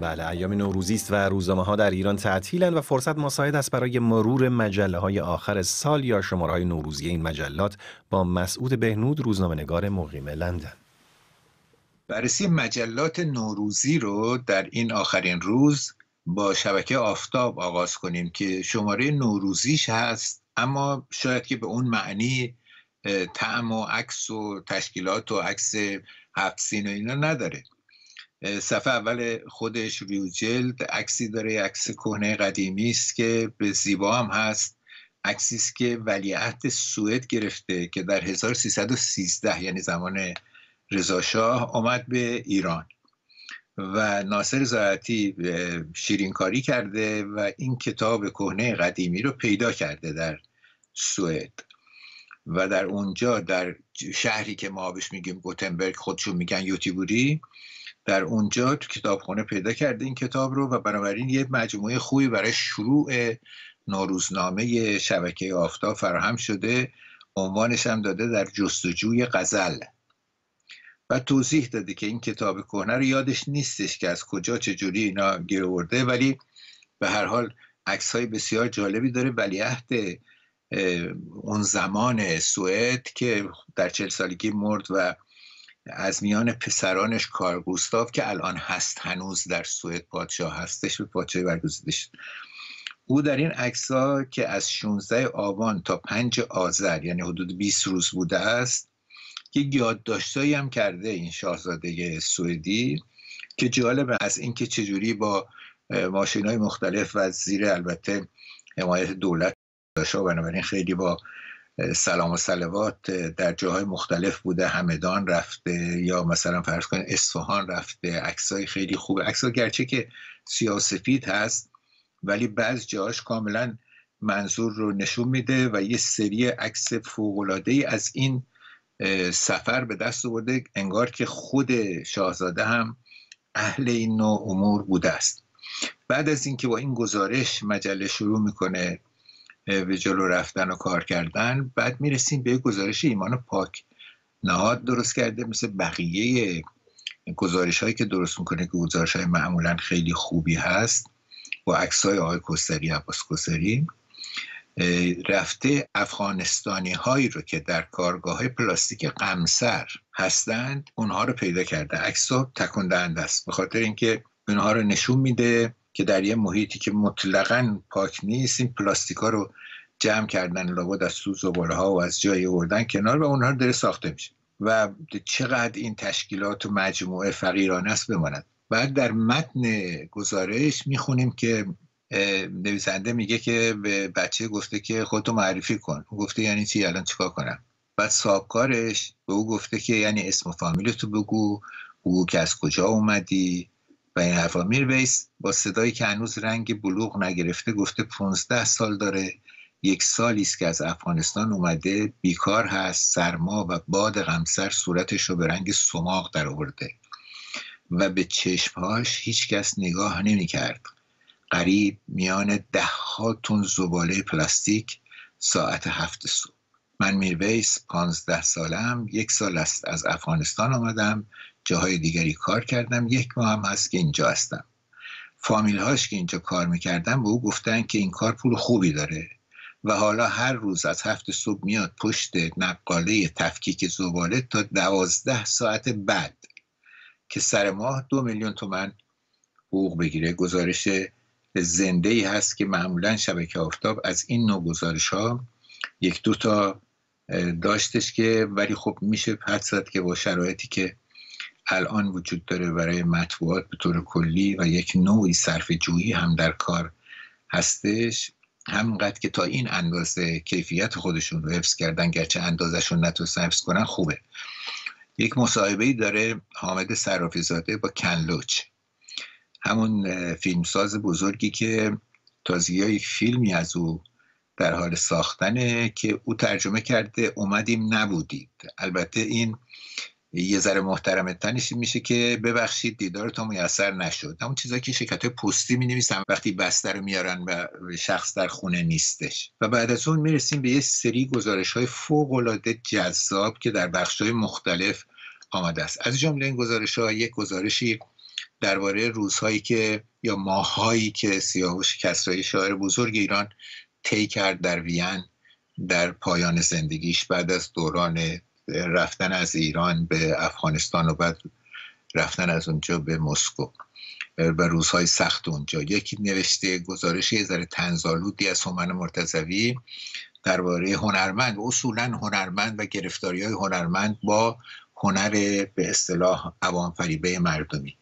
بله ایام نوروزی است و روزنامه ها در ایران تعطیلند و فرصت مساعد است برای مرور مجله های آخر سال یا شماره های نوروزی این مجلات با مسعود بهنود روزنامه نگار مقیم لندن بررسی مجلات نوروزی رو در این آخرین روز با شبکه آفتاب آغاز کنیم که شماره نوروزیش هست اما شاید که به اون معنی تعم و عکس و تشکیلات و عکس هفت سین و اینا نداره صفحه اول خودش جلد عکسی داره عکس کهنه قدیمی است که به زیبا هم هست عکسی است که ولیعهد سوئد گرفته که در 1313 یعنی زمان رضاشاه آمد به ایران و ناصر زاعتی شیرینکاری کرده و این کتاب کهنه قدیمی رو پیدا کرده در سوئد و در اونجا در شهری که ما بهش میگیم گوتنبرگ خودشون میگن یوتیبوری در اونجا تو کتابخونه پیدا کرده این کتاب رو و بنابراین یه مجموعه خوبی برای شروع نوروزنامه شبکه آفتاب فراهم شده عنوانش هم داده در جستجوی غزل و توضیح داده که این کتاب کهنه رو یادش نیستش که از کجا چجوری اینا گیر آورده ولی به هر حال عکس های بسیار جالبی داره ولیعهد اون زمان سوئد که در چل سالگی مرد و از میان پسرانش کارگوستاف که الان هست هنوز در سوئد پادشاه هستش به پادشاه برگزیده شد او در این عکس ها که از 16 آبان تا 5 آذر یعنی حدود 20 روز بوده است یک یادداشتایی هم کرده این شاهزاده سوئدی که جالبه از اینکه چجوری با ماشین های مختلف و زیر البته حمایت دولت داشته بنابراین خیلی با سلام و سلوات در جاهای مختلف بوده همدان رفته یا مثلا فرض کن اصفهان رفته عکسای خیلی خوبه عکسا گرچه که سیاسفید هست ولی بعض جاهاش کاملا منظور رو نشون میده و یه سری عکس فوقالعاده ای از این سفر به دست آورده انگار که خود شاهزاده هم اهل این نوع امور بوده است بعد از اینکه با این گزارش مجله شروع میکنه به جلو رفتن و کار کردن بعد میرسیم به گزارش ایمان پاک نهاد درست کرده مثل بقیه گزارش هایی که درست میکنه که گزارش های معمولا خیلی خوبی هست با عکس های آقای کستری عباس رفته افغانستانی هایی رو که در کارگاه های پلاستیک قمسر هستند اونها رو پیدا کرده عکس ها تکندند است به خاطر اینکه اونها رو نشون میده که در یه محیطی که مطلقا پاک نیست این پلاستیکا رو جمع کردن لابد از سوز و ها و از جایی وردن کنار و اونها رو داره ساخته میشه و چقدر این تشکیلات و مجموعه فقیرانه است بماند بعد در متن گزارش میخونیم که نویسنده میگه که به بچه گفته که خودتو معرفی کن او گفته یعنی چی الان چیکار کنم بعد صاحبکارش به او گفته که یعنی اسم و فامیلتو بگو او که از کجا اومدی و این حرفا میرویس با صدایی که هنوز رنگ بلوغ نگرفته گفته 15 سال داره یک سالی است که از افغانستان اومده بیکار هست سرما و باد غمسر صورتش رو به رنگ سماق در آورده و به چشمهاش هیچکس نگاه نمیکرد قریب میان ده ها تون زباله پلاستیک ساعت هفت صبح من میرویس پانزده سالم یک سال است از افغانستان آمدم جاهای دیگری کار کردم یک ماه هم هست که اینجا هستم فامیل هاش که اینجا کار میکردن به او گفتن که این کار پول خوبی داره و حالا هر روز از هفت صبح میاد پشت نقاله تفکیک زباله تا دوازده ساعت بعد که سر ماه دو میلیون تومن حقوق بگیره گزارش زنده ای هست که معمولا شبکه آفتاب از این نوع گزارش ها یک دو تا داشتش که ولی خب میشه حد زد که با شرایطی که الان وجود داره برای مطبوعات به طور کلی و یک نوعی صرف جویی هم در کار هستش همینقدر که تا این اندازه کیفیت خودشون رو حفظ کردن گرچه اندازشون نتونستن حفظ کنن خوبه یک مصاحبه ای داره حامد صرافی با کنلوچ همون فیلمساز بزرگی که تازگی فیلمی از او در حال ساختنه که او ترجمه کرده اومدیم نبودید البته این یه ذره محترم میشه که ببخشید تا میسر نشد اون چیزایی که شرکت پستی می نویسن وقتی بستر رو میارن و شخص در خونه نیستش و بعد از اون میرسیم به یه سری گزارش های فوق العاده جذاب که در بخش های مختلف آمده است از جمله این گزارش ها یک گزارشی درباره روزهایی که یا ماهایی که سیاوش کسرایی شاعر بزرگ ایران طی کرد در وین در پایان زندگیش بعد از دوران رفتن از ایران به افغانستان و بعد رفتن از اونجا به مسکو و روزهای سخت اونجا یکی نوشته گزارش یه ذره تنزالودی از هومن مرتزوی درباره هنرمند اصولا هنرمند و گرفتاری های هنرمند با هنر به اصطلاح عوام فریبه مردمی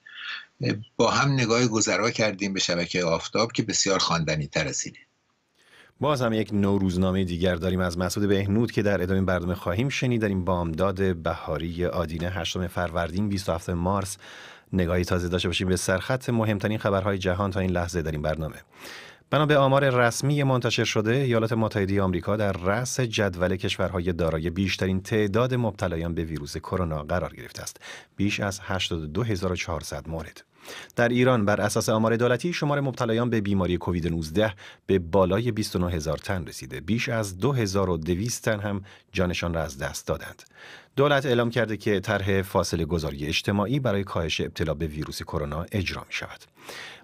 با هم نگاه گذرا کردیم به شبکه آفتاب که بسیار خواندنی تر از اینه باز هم یک نو روزنامه دیگر داریم از مسعود بهنود که در ادامه برنامه خواهیم شنید داریم بامداد بهاری آدینه 8 فروردین 27 مارس نگاهی تازه داشته باشیم به سرخط مهمترین خبرهای جهان تا این لحظه در این برنامه بنا به آمار رسمی منتشر شده ایالات متحده آمریکا در رأس جدول کشورهای دارای بیشترین تعداد مبتلایان به ویروس کرونا قرار گرفته است بیش از 82400 مورد در ایران بر اساس آمار دولتی شمار مبتلایان به بیماری کووید 19 به بالای 29 هزار تن رسیده بیش از 2200 تن هم جانشان را از دست دادند دولت اعلام کرده که طرح فاصله گذاری اجتماعی برای کاهش ابتلا به ویروس کرونا اجرا می شود.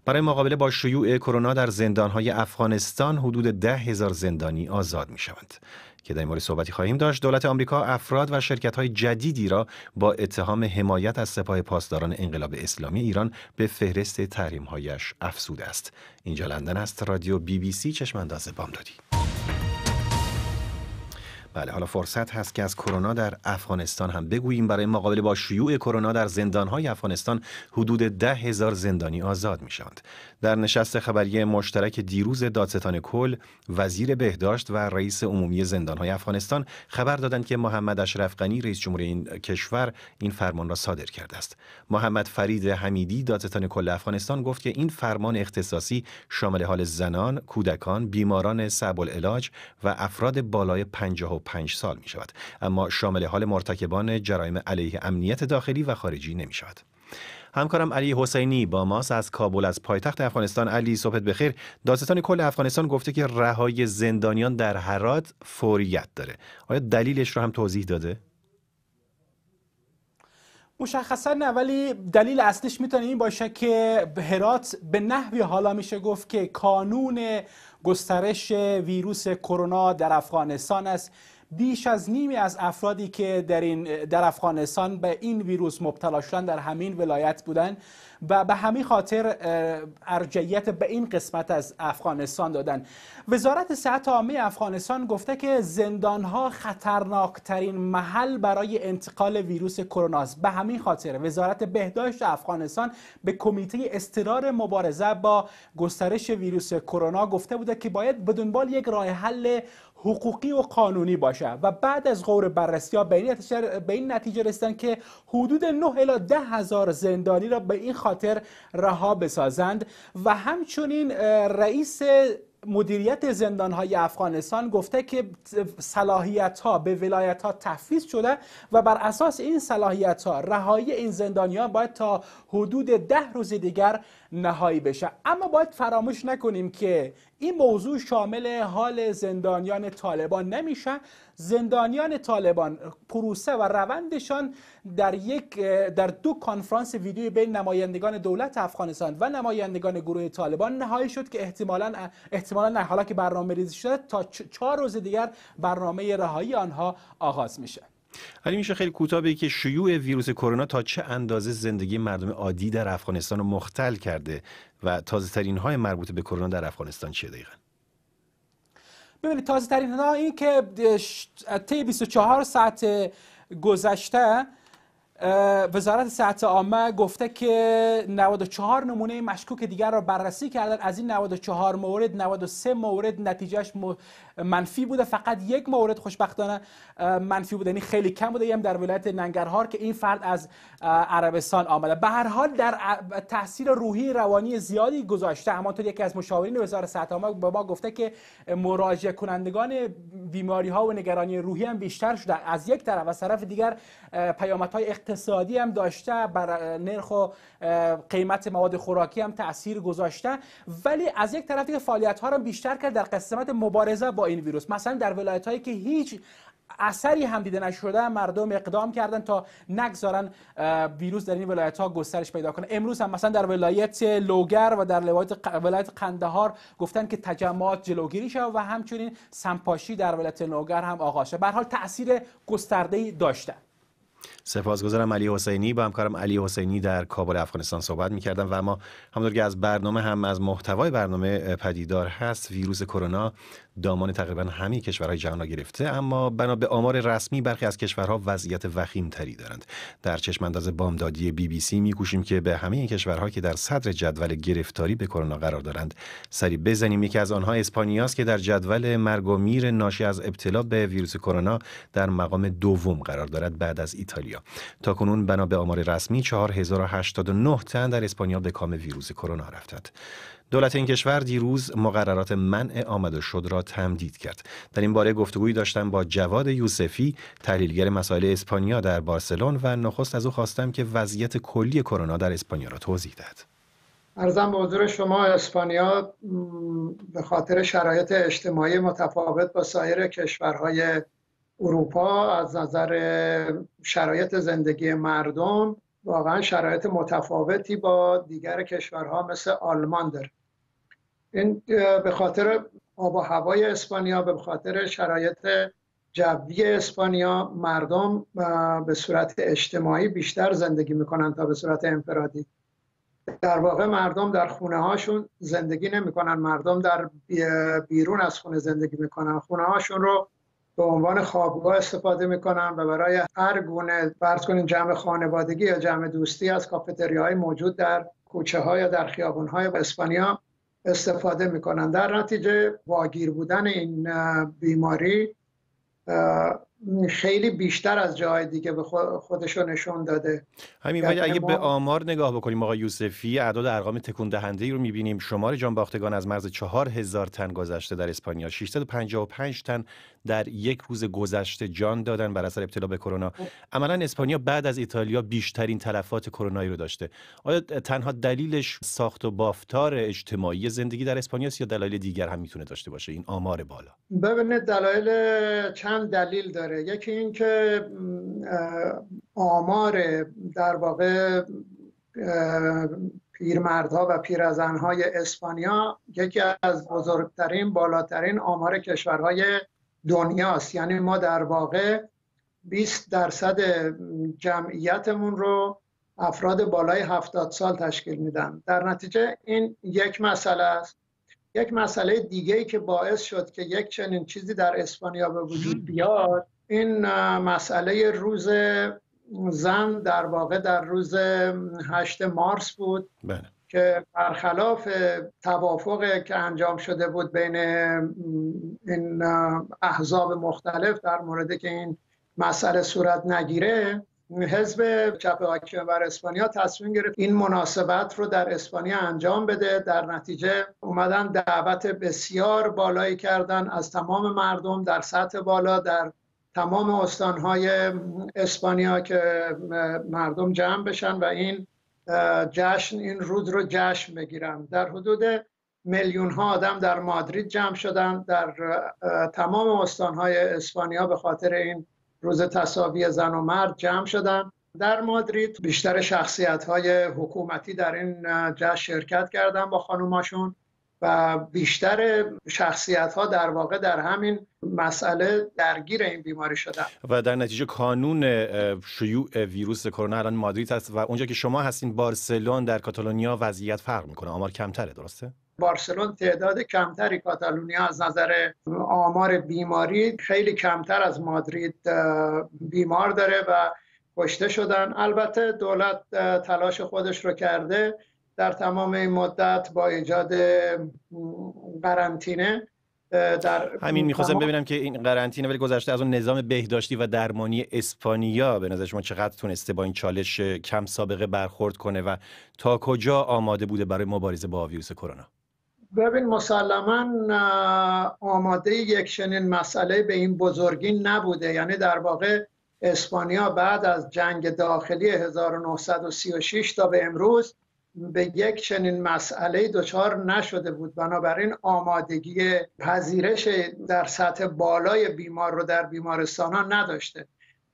برای مقابله با شیوع کرونا در زندان های افغانستان حدود ده هزار زندانی آزاد می شوند. که در مورد صحبتی خواهیم داشت دولت آمریکا افراد و شرکت های جدیدی را با اتهام حمایت از سپاه پاسداران انقلاب اسلامی ایران به فهرست تحریم هایش است اینجا لندن است رادیو بی بی سی چشمانداز بامدادی بله حالا فرصت هست که از کرونا در افغانستان هم بگوییم برای مقابله با شیوع کرونا در های افغانستان حدود ده هزار زندانی آزاد شوند. در نشست خبری مشترک دیروز دادستان کل وزیر بهداشت و رئیس عمومی زندانهای افغانستان خبر دادند که محمد اشرف غنی رئیس جمهور این کشور این فرمان را صادر کرده است محمد فرید حمیدی دادستان کل افغانستان گفت که این فرمان اختصاصی شامل حال زنان کودکان بیماران صعب العلاج و افراد بالای 55 سال می شود اما شامل حال مرتکبان جرایم علیه امنیت داخلی و خارجی نمی شود همکارم علی حسینی با ماست از کابل از پایتخت افغانستان علی صبحت بخیر داستان کل افغانستان گفته که رهایی زندانیان در هرات فوریت داره آیا دلیلش رو هم توضیح داده مشخصا نه ولی دلیل اصلیش میتونه این باشه که هرات به نحوی حالا میشه گفت که کانون گسترش ویروس کرونا در افغانستان است بیش از نیمی از افرادی که در, این در افغانستان به این ویروس مبتلا شدن در همین ولایت بودن و به همین خاطر ارجعیت به این قسمت از افغانستان دادن وزارت صحت عامه افغانستان گفته که زندانها خطرناکترین محل برای انتقال ویروس کرونا است به همین خاطر وزارت بهداشت افغانستان به کمیته استرار مبارزه با گسترش ویروس کرونا گفته بوده که باید به دنبال یک راه حل حقوقی و قانونی باشه و بعد از غور بررسی ها به این نتیجه, به این نتیجه که حدود 9 الی 10 هزار زندانی را به این خاطر رها بسازند و همچنین رئیس مدیریت زندان های افغانستان گفته که صلاحیت ها به ولایت ها تفویض شده و بر اساس این صلاحیت ها رهایی این زندانیان باید تا حدود ده روز دیگر نهایی بشه اما باید فراموش نکنیم که این موضوع شامل حال زندانیان طالبان نمیشه زندانیان طالبان پروسه و روندشان در یک در دو کنفرانس ویدیوی بین نمایندگان دولت افغانستان و نمایندگان گروه طالبان نهایی شد که احتمالاً احتمالاً حالا که برنامه ریزی شده تا چهار روز دیگر برنامه رهایی آنها آغاز میشه علی میشه خیلی کوتاه بگی که شیوع ویروس کرونا تا چه اندازه زندگی مردم عادی در افغانستان رو مختل کرده و تازه ترین های مربوط به کرونا در افغانستان چیه دقیقا ببینید تازه ترین ها این که طی 24 ساعت گذشته وزارت صحت عامه گفته که 94 نمونه مشکوک دیگر را بررسی کردن از این 94 مورد 93 مورد نتیجهش منفی بوده فقط یک مورد خوشبختانه منفی بوده یعنی خیلی کم بوده هم یعنی در ولایت ننگرهار که این فرد از عربستان آمده به هر حال در تاثیر روحی روانی زیادی گذاشته همانطور یکی از مشاورین وزارت صحت عامه به ما گفته که مراجع کنندگان بیماری ها و نگرانی روحی هم بیشتر شده از یک طرف و طرف دیگر پیامدهای اقتصادی هم داشته بر نرخ و قیمت مواد خوراکی هم تاثیر گذاشته ولی از یک طرف دیگه فعالیت ها رو بیشتر کرد در قسمت مبارزه با این ویروس مثلا در ولایت هایی که هیچ اثری هم دیده نشده مردم اقدام کردن تا نگذارن ویروس در این ولایت ها گسترش پیدا کنه امروز هم مثلا در ولایت لوگر و در ولایت قندهار گفتن که تجمعات جلوگیری شد و همچنین سمپاشی در ولایت لوگر هم آغاز شد به حال تاثیر گسترده داشته سپاسگزارم علی حسینی با همکارم علی حسینی در کابل افغانستان صحبت میکردم و ما همونطور که از برنامه هم از محتوای برنامه پدیدار هست ویروس کرونا دامان تقریبا همه کشورهای جهان را گرفته اما بنا به آمار رسمی برخی از کشورها وضعیت وخیم تری دارند در چشم انداز بامدادی بی بی سی میکوشیم که به همه این کشورها که در صدر جدول گرفتاری به کرونا قرار دارند سری بزنیم یکی از آنها اسپانیا است که در جدول مرگ و میر ناشی از ابتلا به ویروس کرونا در مقام دوم قرار دارد بعد از ایتالیا تا کنون بنا به آمار رسمی 4089 تن در اسپانیا به کام ویروس کرونا رفتند دولت این کشور دیروز مقررات منع آمد و شد را تمدید کرد در این باره گفتگویی داشتم با جواد یوسفی تحلیلگر مسائل اسپانیا در بارسلون و نخست از او خواستم که وضعیت کلی کرونا در اسپانیا را توضیح دهد ارزم به حضور شما اسپانیا به خاطر شرایط اجتماعی متفاوت با سایر کشورهای اروپا از نظر شرایط زندگی مردم واقعا شرایط متفاوتی با دیگر کشورها مثل آلمان داره این به خاطر آب و هوای اسپانیا به خاطر شرایط جوی اسپانیا مردم به صورت اجتماعی بیشتر زندگی میکنن تا به صورت انفرادی در واقع مردم در خونه هاشون زندگی نمیکنن مردم در بیرون از خونه زندگی میکنن خونه هاشون رو به عنوان خوابگاه استفاده میکنن و برای هر گونه فرض کنین جمع خانوادگی یا جمع دوستی از های موجود در کوچه ها یا در خیابون های اسپانیا استفاده میکنن در نتیجه واگیر بودن این بیماری خیلی بیشتر از جاهای دیگه به خودش نشون داده همین ولی اگه به آمار نگاه بکنیم آقای یوسفی اعداد ارقام تکون دهنده ای رو میبینیم شمار جان باختگان از مرز هزار تن گذشته در اسپانیا 655 تن در یک روز گذشته جان دادن بر اثر ابتلا به کرونا عملا اسپانیا بعد از ایتالیا بیشترین تلفات کرونایی رو داشته آیا تنها دلیلش ساخت و بافتار اجتماعی زندگی در اسپانیا یا دلایل دیگر هم میتونه داشته باشه این آمار بالا ببینید دلایل چند دلیل داره داره یکی اینکه آمار در واقع پیرمردها و پیرزنهای اسپانیا یکی از بزرگترین بالاترین آمار کشورهای دنیاست یعنی ما در واقع 20 درصد جمعیتمون رو افراد بالای 70 سال تشکیل میدن در نتیجه این یک مسئله است یک مسئله دیگه ای که باعث شد که یک چنین چیزی در اسپانیا به وجود بیاد این مسئله روز زن در واقع در روز 8 مارس بود بله. که برخلاف توافق که انجام شده بود بین این احزاب مختلف در مورد که این مسئله صورت نگیره حزب چپ حاکم بر اسپانیا تصمیم گرفت این مناسبت رو در اسپانیا انجام بده در نتیجه اومدن دعوت بسیار بالایی کردن از تمام مردم در سطح بالا در تمام استانهای اسپانیا که مردم جمع بشن و این جشن این رود رو جشن بگیرن در حدود میلیون ها آدم در مادرید جمع شدن در تمام استانهای اسپانیا به خاطر این روز تصاوی زن و مرد جمع شدن در مادرید بیشتر شخصیت های حکومتی در این جشن شرکت کردن با خانوماشون و بیشتر شخصیت ها در واقع در همین مسئله درگیر این بیماری شدن و در نتیجه کانون شیوع ویروس کرونا الان مادرید است و اونجا که شما هستین بارسلون در کاتالونیا وضعیت فرق میکنه آمار کمتره درسته بارسلون تعداد کمتری کاتالونیا از نظر آمار بیماری خیلی کمتر از مادرید بیمار داره و کشته شدن البته دولت تلاش خودش رو کرده در تمام این مدت با ایجاد قرنطینه در همین میخواستم ببینم که این قرنطینه ولی گذشته از اون نظام بهداشتی و درمانی اسپانیا به نظر شما چقدر تونسته با این چالش کم سابقه برخورد کنه و تا کجا آماده بوده برای مبارزه با ویروس کرونا ببین مسلما آماده یک چنین مسئله به این بزرگی نبوده یعنی در واقع اسپانیا بعد از جنگ داخلی 1936 تا به امروز به یک چنین مسئله دچار نشده بود بنابراین آمادگی پذیرش در سطح بالای بیمار رو در بیمارستان ها نداشته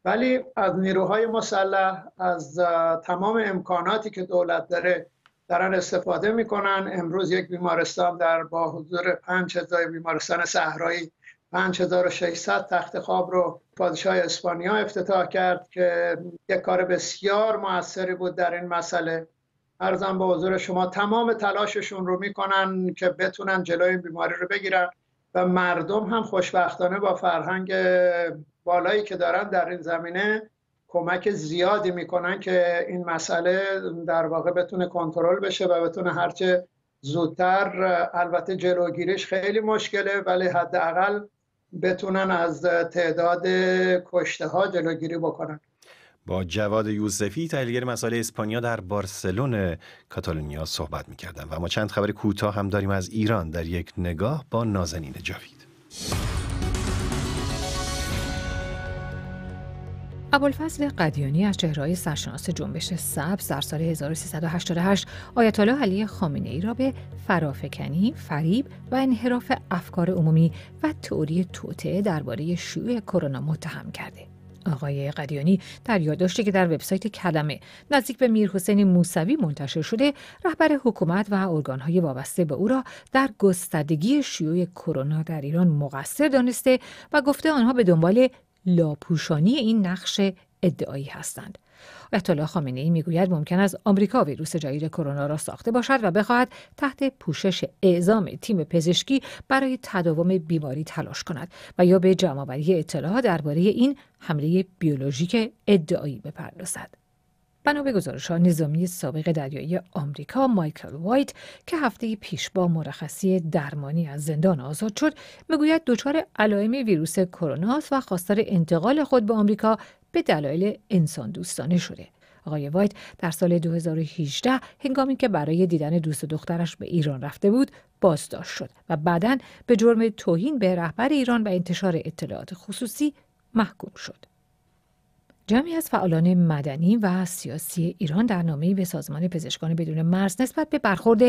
ولی از نیروهای مسلح از تمام امکاناتی که دولت داره دارن استفاده میکنن امروز یک بیمارستان در با حضور 5000 بیمارستان صحرایی 5600 تخت خواب رو پادشاه اسپانیا افتتاح کرد که یک کار بسیار موثری بود در این مسئله ارزم به حضور شما تمام تلاششون رو میکنن که بتونن جلوی بیماری رو بگیرن و مردم هم خوشبختانه با فرهنگ بالایی که دارن در این زمینه کمک زیادی میکنن که این مسئله در واقع بتونه کنترل بشه و بتونه هرچه زودتر البته جلوگیریش خیلی مشکله ولی حداقل بتونن از تعداد کشته ها جلوگیری بکنن با جواد یوسفی تحلیلگر مسائل اسپانیا در بارسلون کاتالونیا صحبت میکردم و ما چند خبر کوتاه هم داریم از ایران در یک نگاه با نازنین جاوید ابوالفضل قدیانی از چهرهای سرشناس جنبش سبز در سال 1388 آیت الله علی خامنه ای را به فرافکنی، فریب و انحراف افکار عمومی و تئوری توطعه درباره شیوع کرونا متهم کرده. آقای قدیانی در یادداشتی که در وبسایت کلمه نزدیک به میرحسین موسوی منتشر شده رهبر حکومت و ارگانهای وابسته به او را در گستردگی شیوع کرونا در ایران مقصر دانسته و گفته آنها به دنبال لاپوشانی این نقش ادعایی هستند و الله خامنه ای میگوید ممکن است آمریکا ویروس جدید کرونا را ساخته باشد و بخواهد تحت پوشش اعزام تیم پزشکی برای تداوم بیماری تلاش کند و یا به جمعآوری اطلاعات درباره این حمله بیولوژیک ادعایی بپردازد بنا به گزارش نظامی سابق دریایی آمریکا مایکل وایت که هفته پیش با مرخصی درمانی از زندان آزاد شد میگوید دچار علائم ویروس کرونا و خواستار انتقال خود به آمریکا به دلایل انسان دوستانه شده. آقای وایت در سال 2018 هنگامی که برای دیدن دوست دخترش به ایران رفته بود بازداشت شد و بعدا به جرم توهین به رهبر ایران و انتشار اطلاعات خصوصی محکوم شد. جمعی از فعالان مدنی و سیاسی ایران در نامه‌ای به سازمان پزشکان بدون مرز نسبت به برخورد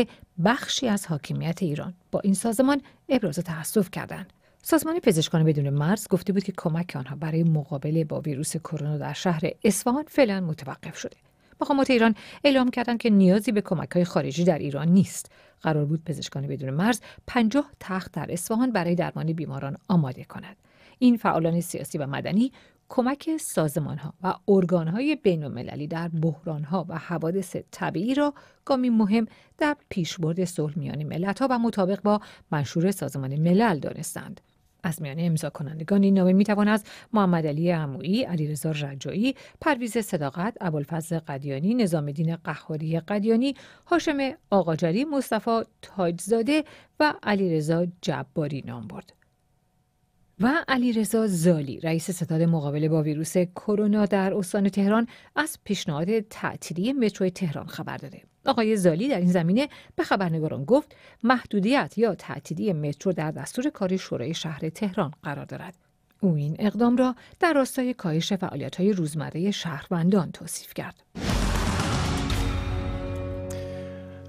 بخشی از حاکمیت ایران با این سازمان ابراز تأسف کردند سازمان پزشکان بدون مرز گفته بود که کمک آنها برای مقابله با ویروس کرونا در شهر اصفهان فعلا متوقف شده. مقامات ایران اعلام کردند که نیازی به کمک های خارجی در ایران نیست. قرار بود پزشکان بدون مرز 50 تخت در اصفهان برای درمان بیماران آماده کند. این فعالان سیاسی و مدنی کمک سازمان ها و ارگان های بین المللی در بحران ها و حوادث طبیعی را گامی مهم در پیشبرد صلح میان ملت ها و مطابق با منشور سازمان ملل دانستند. از میان امضا کنندگان این نامه میتوان از محمد علی عمویی، علیرضا رجایی، پرویز صداقت، ابوالفضل قدیانی، نظام دین قهاری قدیانی، هاشم آقاجری، مصطفی تاجزاده و علیرضا جباری نام برد. و علیرضا زالی رئیس ستاد مقابله با ویروس کرونا در استان تهران از پیشنهاد تعطیلی متروی تهران خبر داده آقای زالی در این زمینه به خبرنگاران گفت محدودیت یا تعطیلی مترو در دستور کار شورای شهر تهران قرار دارد او این اقدام را در راستای کاهش فعالیت‌های روزمره شهروندان توصیف کرد.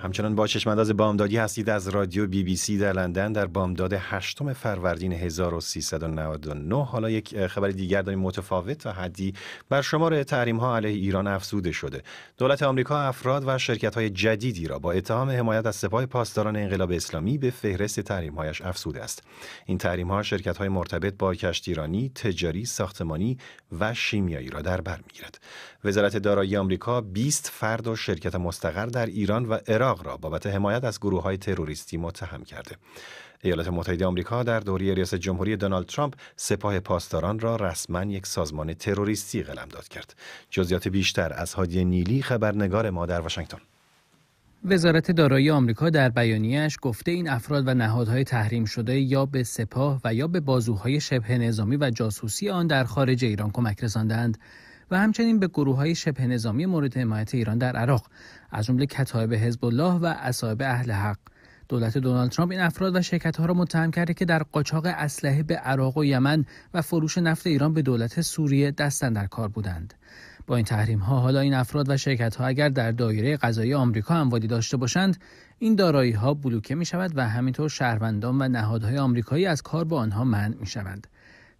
همچنان با چشمانداز بامدادی هستید از رادیو بی بی سی در لندن در بامداد هشتم فروردین 1399 حالا یک خبر دیگر داریم متفاوت و حدی بر شمار تحریم ها علیه ایران افزوده شده دولت آمریکا افراد و شرکت های جدیدی را با اتهام حمایت از سپاه پاسداران انقلاب اسلامی به فهرست تحریم هایش افزوده است این تحریم ها شرکت های مرتبط با کشتیرانی تجاری ساختمانی و شیمیایی را در بر میگیرد وزارت دارایی آمریکا 20 فرد و شرکت مستقر در ایران و عراق عراق را بابت حمایت از گروه های تروریستی متهم کرده. ایالات متحده آمریکا در دوره ریاست جمهوری دونالد ترامپ سپاه پاسداران را رسما یک سازمان تروریستی قلمداد داد کرد. جزئیات بیشتر از هادی نیلی خبرنگار ما در واشنگتن. وزارت دارایی آمریکا در بیانیه‌اش گفته این افراد و نهادهای تحریم شده یا به سپاه و یا به بازوهای شبه نظامی و جاسوسی آن در خارج ایران کمک رساندند و همچنین به گروه های شبه نظامی مورد حمایت ایران در عراق از جمله کتایب حزب الله و اصحاب اهل حق دولت دونالد ترامپ این افراد و شرکت ها را متهم کرده که در قاچاق اسلحه به عراق و یمن و فروش نفت ایران به دولت سوریه دست در کار بودند. با این تحریم ها حالا این افراد و شرکت ها اگر در دایره قضایی آمریکا اموالی داشته باشند این دارایی ها بلوکه می شود و همینطور شهروندان و نهادهای آمریکایی از کار با آنها منع می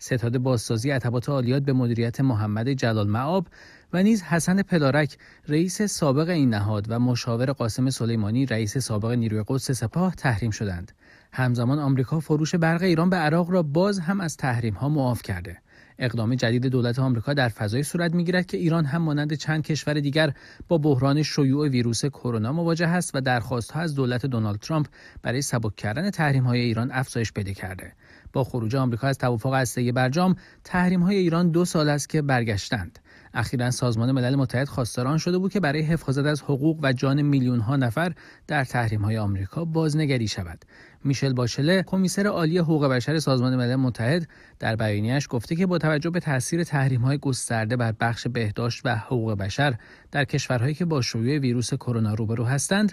ستاد بازسازی عتبات عالیات به مدیریت محمد جلال معاب و نیز حسن پلارک رئیس سابق این نهاد و مشاور قاسم سلیمانی رئیس سابق نیروی قدس سپاه تحریم شدند. همزمان آمریکا فروش برق ایران به عراق را باز هم از تحریم ها معاف کرده. اقدام جدید دولت آمریکا در فضای صورت میگیرد که ایران هم مانند چند کشور دیگر با بحران شیوع ویروس کرونا مواجه است و درخواستها از دولت دونالد ترامپ برای سبک کردن تحریم های ایران افزایش پیدا کرده با خروج آمریکا از توافق هسته‌ای برجام تحریم های ایران دو سال است که برگشتند اخیرا سازمان ملل متحد خواستاران شده بود که برای حفاظت از حقوق و جان میلیون ها نفر در تحریم های آمریکا بازنگری شود میشل باشله کمیسر عالی حقوق بشر سازمان ملل متحد در بیانیه‌اش گفته که با توجه به تاثیر های گسترده بر بخش بهداشت و حقوق بشر در کشورهایی که با شیوع ویروس کرونا روبرو هستند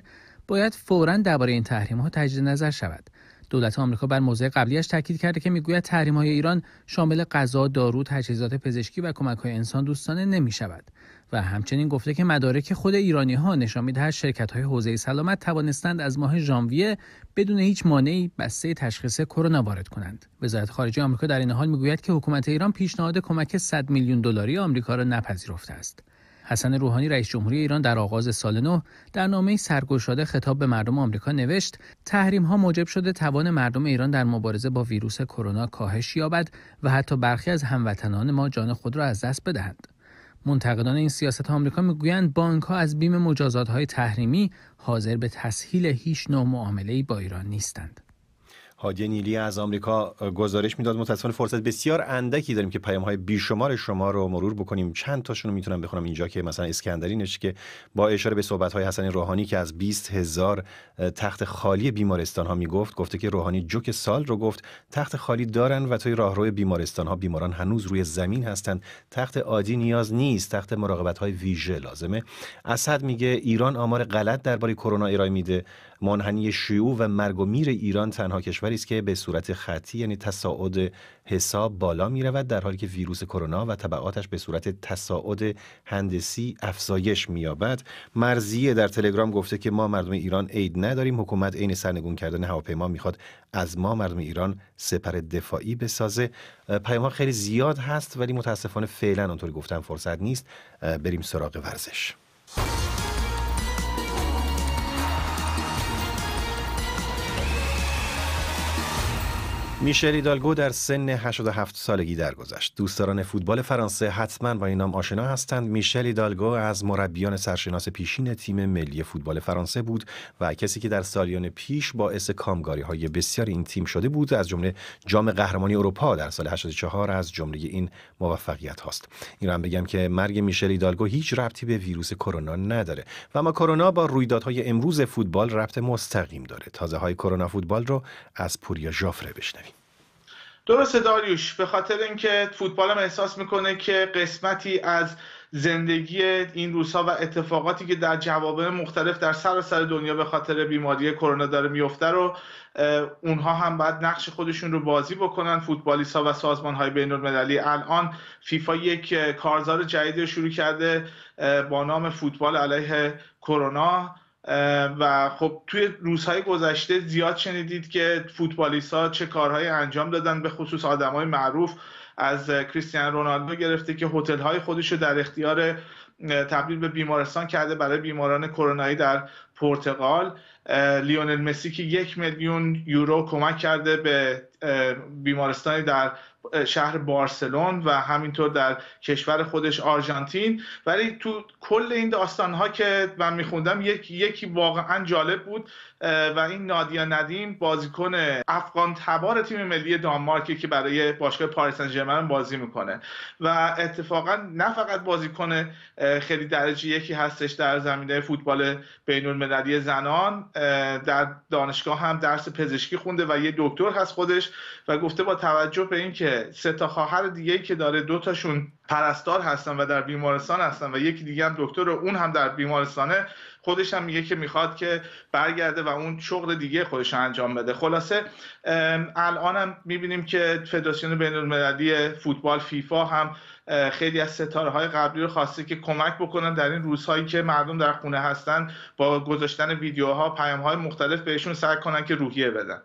باید فوراً درباره این تحریم ها تجدید نظر شود دولت آمریکا بر موضع قبلیش تاکید کرده که میگوید های ایران شامل غذا، دارو، تجهیزات پزشکی و های انسان دوستانه نمی شود و همچنین گفته که مدارک خود ایرانی ها نشان میدهد شرکت های حوزه سلامت توانستند از ماه ژانویه بدون هیچ مانعی بسته تشخیص کرونا وارد کنند. وزارت خارجه آمریکا در این حال میگوید که حکومت ایران پیشنهاد کمک 100 میلیون دلاری آمریکا را نپذیرفته است. حسن روحانی رئیس جمهوری ایران در آغاز سال نو در نامه سرگشاده خطاب به مردم آمریکا نوشت تحریم ها موجب شده توان مردم ایران در مبارزه با ویروس کرونا کاهش یابد و حتی برخی از هموطنان ما جان خود را از دست بدهند منتقدان این سیاست آمریکا میگویند بانک ها از بیم مجازات های تحریمی حاضر به تسهیل هیچ نوع معامله با ایران نیستند هادی نیلی از آمریکا گزارش میداد متاسفانه فرصت بسیار اندکی داریم که پیام های بیشمار شما رو مرور بکنیم چند تاشون رو میتونم بخونم اینجا که مثلا اسکندرینش که با اشاره به صحبت های حسن روحانی که از 20 هزار تخت خالی بیمارستان ها میگفت گفته که روحانی جوک سال رو گفت تخت خالی دارن و توی راهروی بیمارستان ها بیماران هنوز روی زمین هستند تخت عادی نیاز نیست تخت مراقبت های ویژه لازمه اسد میگه ایران آمار غلط درباره کرونا ارائه میده منحنی شیوع و مرگ و میر ایران تنها کشوری است که به صورت خطی یعنی تصاعد حساب بالا می رود در حالی که ویروس کرونا و طبعاتش به صورت تصاعد هندسی افزایش می یابد مرزیه در تلگرام گفته که ما مردم ایران عید نداریم حکومت عین سرنگون کردن هواپیما میخواد از ما مردم ایران سپر دفاعی بسازه پیام خیلی زیاد هست ولی متاسفانه فعلا اونطوری گفتن فرصت نیست بریم سراغ ورزش میشل ایدالگو در سن 87 سالگی درگذشت. دوستداران فوتبال فرانسه حتما با این نام آشنا هستند. میشل ایدالگو از مربیان سرشناس پیشین تیم ملی فوتبال فرانسه بود و کسی که در سالیان پیش باعث کامگاری های بسیار این تیم شده بود از جمله جام قهرمانی اروپا در سال 84 از جمله این موفقیت هاست. این را هم بگم که مرگ میشل ایدالگو هیچ ربطی به ویروس کرونا نداره و ما کرونا با رویدادهای امروز فوتبال ربط مستقیم داره. تازه های کرونا فوتبال رو از پوریا ژافره بشنوید. درسته داریوش به خاطر اینکه فوتبال احساس میکنه که قسمتی از زندگی این روزها و اتفاقاتی که در جواب مختلف در سراسر سر دنیا به خاطر بیماری کرونا داره میفته رو اونها هم باید نقش خودشون رو بازی بکنن فوتبالیست ها و سازمان های بین المللی الان فیفا یک کارزار جدید شروع کرده با نام فوتبال علیه کرونا و خب توی روزهای گذشته زیاد شنیدید که فوتبالیست ها چه کارهایی انجام دادن به خصوص آدم های معروف از کریستیان رونالدو گرفته که هتل های خودش رو در اختیار تبدیل به بیمارستان کرده برای بیماران کرونایی در پرتغال لیونل مسی که یک میلیون یورو کمک کرده به بیمارستانی در شهر بارسلون و همینطور در کشور خودش آرژانتین ولی تو کل این داستان ها که من میخوندم یک، یکی واقعا جالب بود و این نادیا ندیم بازیکن افغان تبار تیم ملی دانمارکی که برای باشگاه پاریس سن بازی میکنه و اتفاقا نه فقط بازیکن خیلی درجه یکی هستش در زمینه فوتبال بین المللی زنان در دانشگاه هم درس پزشکی خونده و یه دکتر هست خودش و گفته با توجه به اینکه سه تا خواهر دیگه که داره دو تاشون پرستار هستن و در بیمارستان هستن و یکی دیگه هم دکتر اون هم در بیمارستانه خودش هم میگه که میخواد که برگرده و اون شغل دیگه خودش انجام بده خلاصه الانم میبینیم که فدراسیون بین المللی فوتبال فیفا هم خیلی از ستاره های قبلی رو خواسته که کمک بکنن در این روزهایی که مردم در خونه هستن با گذاشتن ویدیوها پیام های مختلف بهشون سعی کنن که روحیه بدن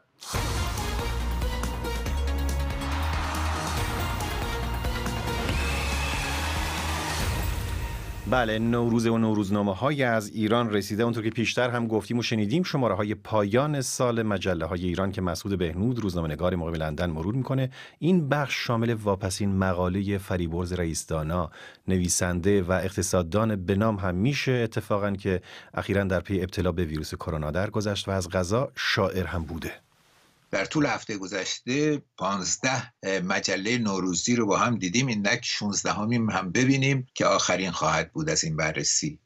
بله نوروز و نوروزنامه های از ایران رسیده اونطور که پیشتر هم گفتیم و شنیدیم شماره های پایان سال مجله های ایران که مسعود بهنود روزنامه نگار مقیم لندن مرور میکنه این بخش شامل واپسین مقاله فریبرز دانا نویسنده و اقتصاددان به نام هم میشه اتفاقا که اخیرا در پی ابتلا به ویروس کرونا درگذشت و از غذا شاعر هم بوده در طول هفته گذشته 15 مجله نوروزی رو با هم دیدیم نک 16 همیم هم ببینیم که آخرین خواهد بود از این بررسی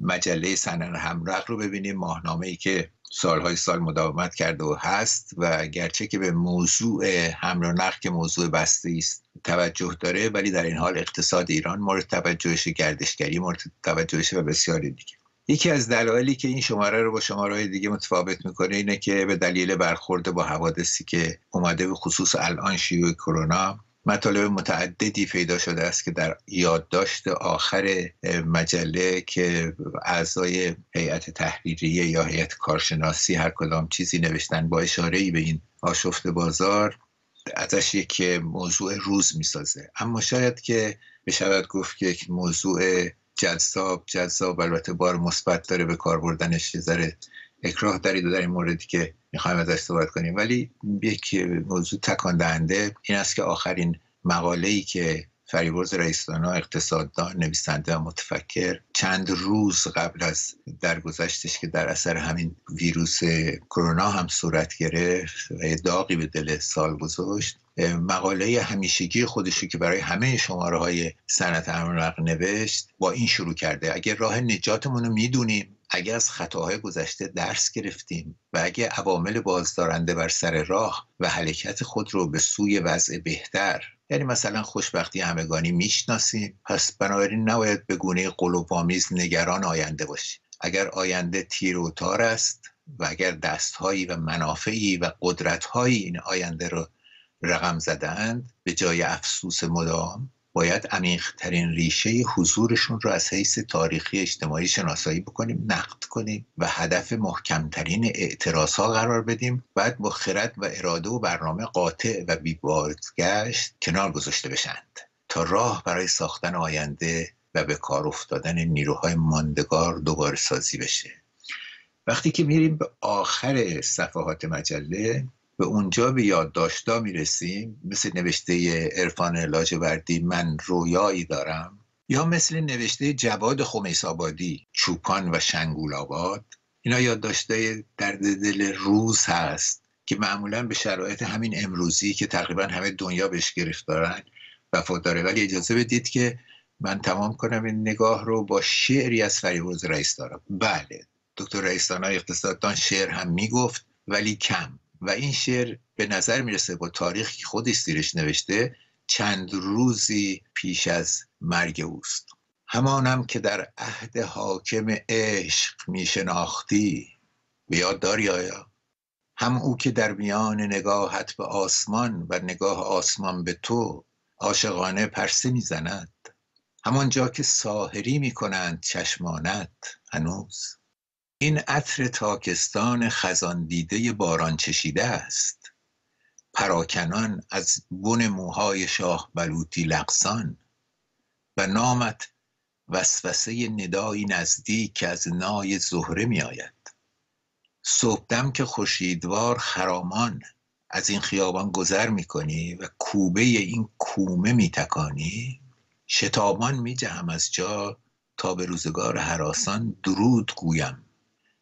مجله سنن همرق رو ببینیم ماهنامه ای که سالهای سال مداومت کرده و هست و گرچه که به موضوع حمل و که موضوع بسته است توجه داره ولی در این حال اقتصاد ایران مورد توجهش گردشگری مورد توجهش و بسیاری دیگه یکی از دلایلی که این شماره رو با شماره دیگه متفاوت میکنه اینه که به دلیل برخورد با حوادثی که اومده به خصوص الان شیوع کرونا مطالب متعددی پیدا شده است که در یادداشت آخر مجله که اعضای هیئت تحریریه یا هیئت کارشناسی هر کدام چیزی نوشتن با اشاره ای به این آشفت بازار ازش یک موضوع روز میسازه اما شاید که بشود گفت که یک موضوع جذاب جذاب البته بار مثبت داره به کار بردنش یه ذره اکراه دارید در این موردی که میخوایم ازش صحبت کنیم ولی یک موضوع تکان دهنده این است که آخرین مقاله ای که فریبرز رئیسدانا اقتصاددان نویسنده و متفکر چند روز قبل از درگذشتش که در اثر همین ویروس کرونا هم صورت گرفت و یه داغی به دل سال گذاشت مقاله همیشگی خودشو که برای همه شماره های سنت امرق نوشت با این شروع کرده اگر راه نجاتمون رو میدونیم اگر از خطاهای گذشته درس گرفتیم و اگر عوامل بازدارنده بر سر راه و حلکت خود رو به سوی وضع بهتر یعنی مثلا خوشبختی همگانی میشناسیم پس بنابراین نباید به گونه قلوبامیز نگران آینده باشیم اگر آینده تیر و تار است و اگر دستهایی و منافعی و قدرتهایی این آینده رو رقم زدند به جای افسوس مدام باید عمیقترین ریشه حضورشون رو از حیث تاریخی اجتماعی شناسایی بکنیم نقد کنیم و هدف محکمترین اعتراض قرار بدیم بعد با خرد و اراده و برنامه قاطع و بیبازگشت کنار گذاشته بشند تا راه برای ساختن آینده و به کار افتادن نیروهای ماندگار دوباره سازی بشه وقتی که میریم به آخر صفحات مجله به اونجا به یادداشتا میرسیم مثل نوشته عرفان لاجوردی من رویایی دارم یا مثل نوشته جواد خمیس آبادی چوکان و شنگول آباد اینا یادداشتای درد دل روز هست که معمولا به شرایط همین امروزی که تقریبا همه دنیا بهش گرفتارن وفا ولی اجازه بدید که من تمام کنم این نگاه رو با شعری از فریبرز رئیس دارم بله دکتر های اقتصاددان شعر هم میگفت ولی کم و این شعر به نظر میرسه با تاریخی که خودش زیرش نوشته چند روزی پیش از مرگ اوست همانم که در عهد حاکم عشق میشناختی به یاد داری آیا هم او که در میان نگاهت به آسمان و نگاه آسمان به تو عاشقانه پرسه میزند همانجا که ساحری میکنند چشمانت هنوز این عطر تاکستان خزان دیده باران چشیده است پراکنان از بن موهای شاه بلوطی لقسان و نامت وسوسه ندایی نزدیک که از نای زهره می آید صبحدم که خوشیدوار خرامان از این خیابان گذر می و کوبه این کومه می شتابان می از جا تا به روزگار حراسان درود گویم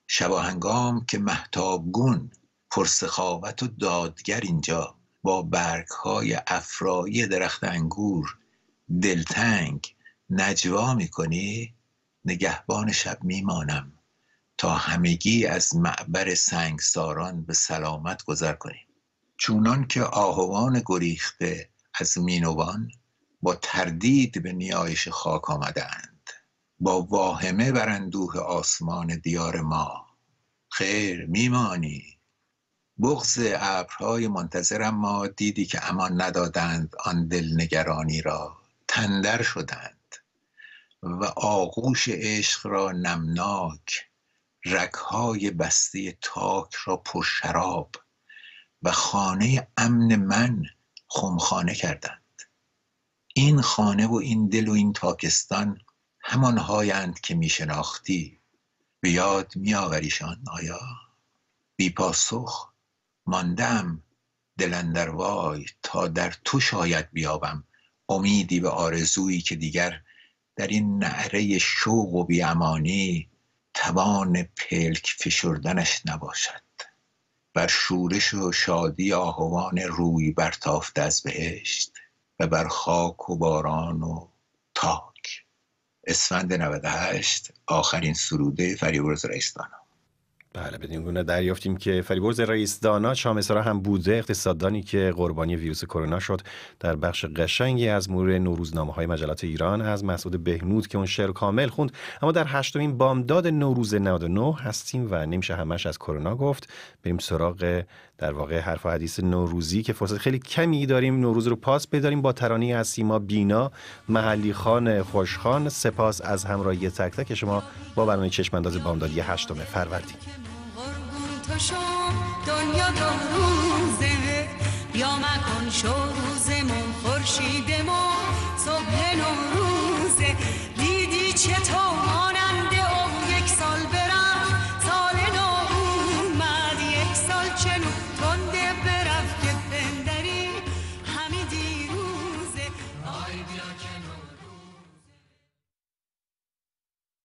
شباهنگام که محتابگون پرسخاوت و دادگر اینجا با برگهای افرایی درخت انگور دلتنگ نجوا میکنی نگهبان شب میمانم تا همگی از معبر سنگساران به سلامت گذر کنیم چونان که آهوان گریخته از مینوان با تردید به نیایش خاک آمدهاند با واهمه بر آسمان دیار ما خیر میمانی بغز ابرهای منتظر ما دیدی که اما ندادند آن دلنگرانی را تندر شدند و آغوش عشق را نمناک رکهای بسته تاک را پر شراب و خانه امن من خمخانه کردند این خانه و این دل و این تاکستان هایند که میشناختی به یاد میآوریشان آیا بی پاسخ ماندم دلندر وای تا در تو شاید بیابم امیدی به آرزویی که دیگر در این نعره شوق و بیامانی توان پلک فشردنش نباشد بر شورش و شادی آهوان روی برتافت از بهشت و بر خاک و باران و تاه اسفند 98 آخرین سروده فریبرز رئیس دانا بله بدین گونه دریافتیم که فریبرز رئیس دانا چامسرا هم بوده اقتصاددانی که قربانی ویروس کرونا شد در بخش قشنگی از مرور نوروزنامه های مجلات ایران از مسعود بهنود که اون شعر کامل خوند اما در هشتمین بامداد نوروز 99 هستیم و نمیشه همش از کرونا گفت بریم سراغ در واقع حرف و حدیث نوروزی که فرصت خیلی کمی داریم نوروز رو پاس بداریم با ترانی از سیما بینا محلی خان خوشخان سپاس از همراهی تک تک شما با برنامه چشم انداز بامدادی هشتم فروردین دنیا صبح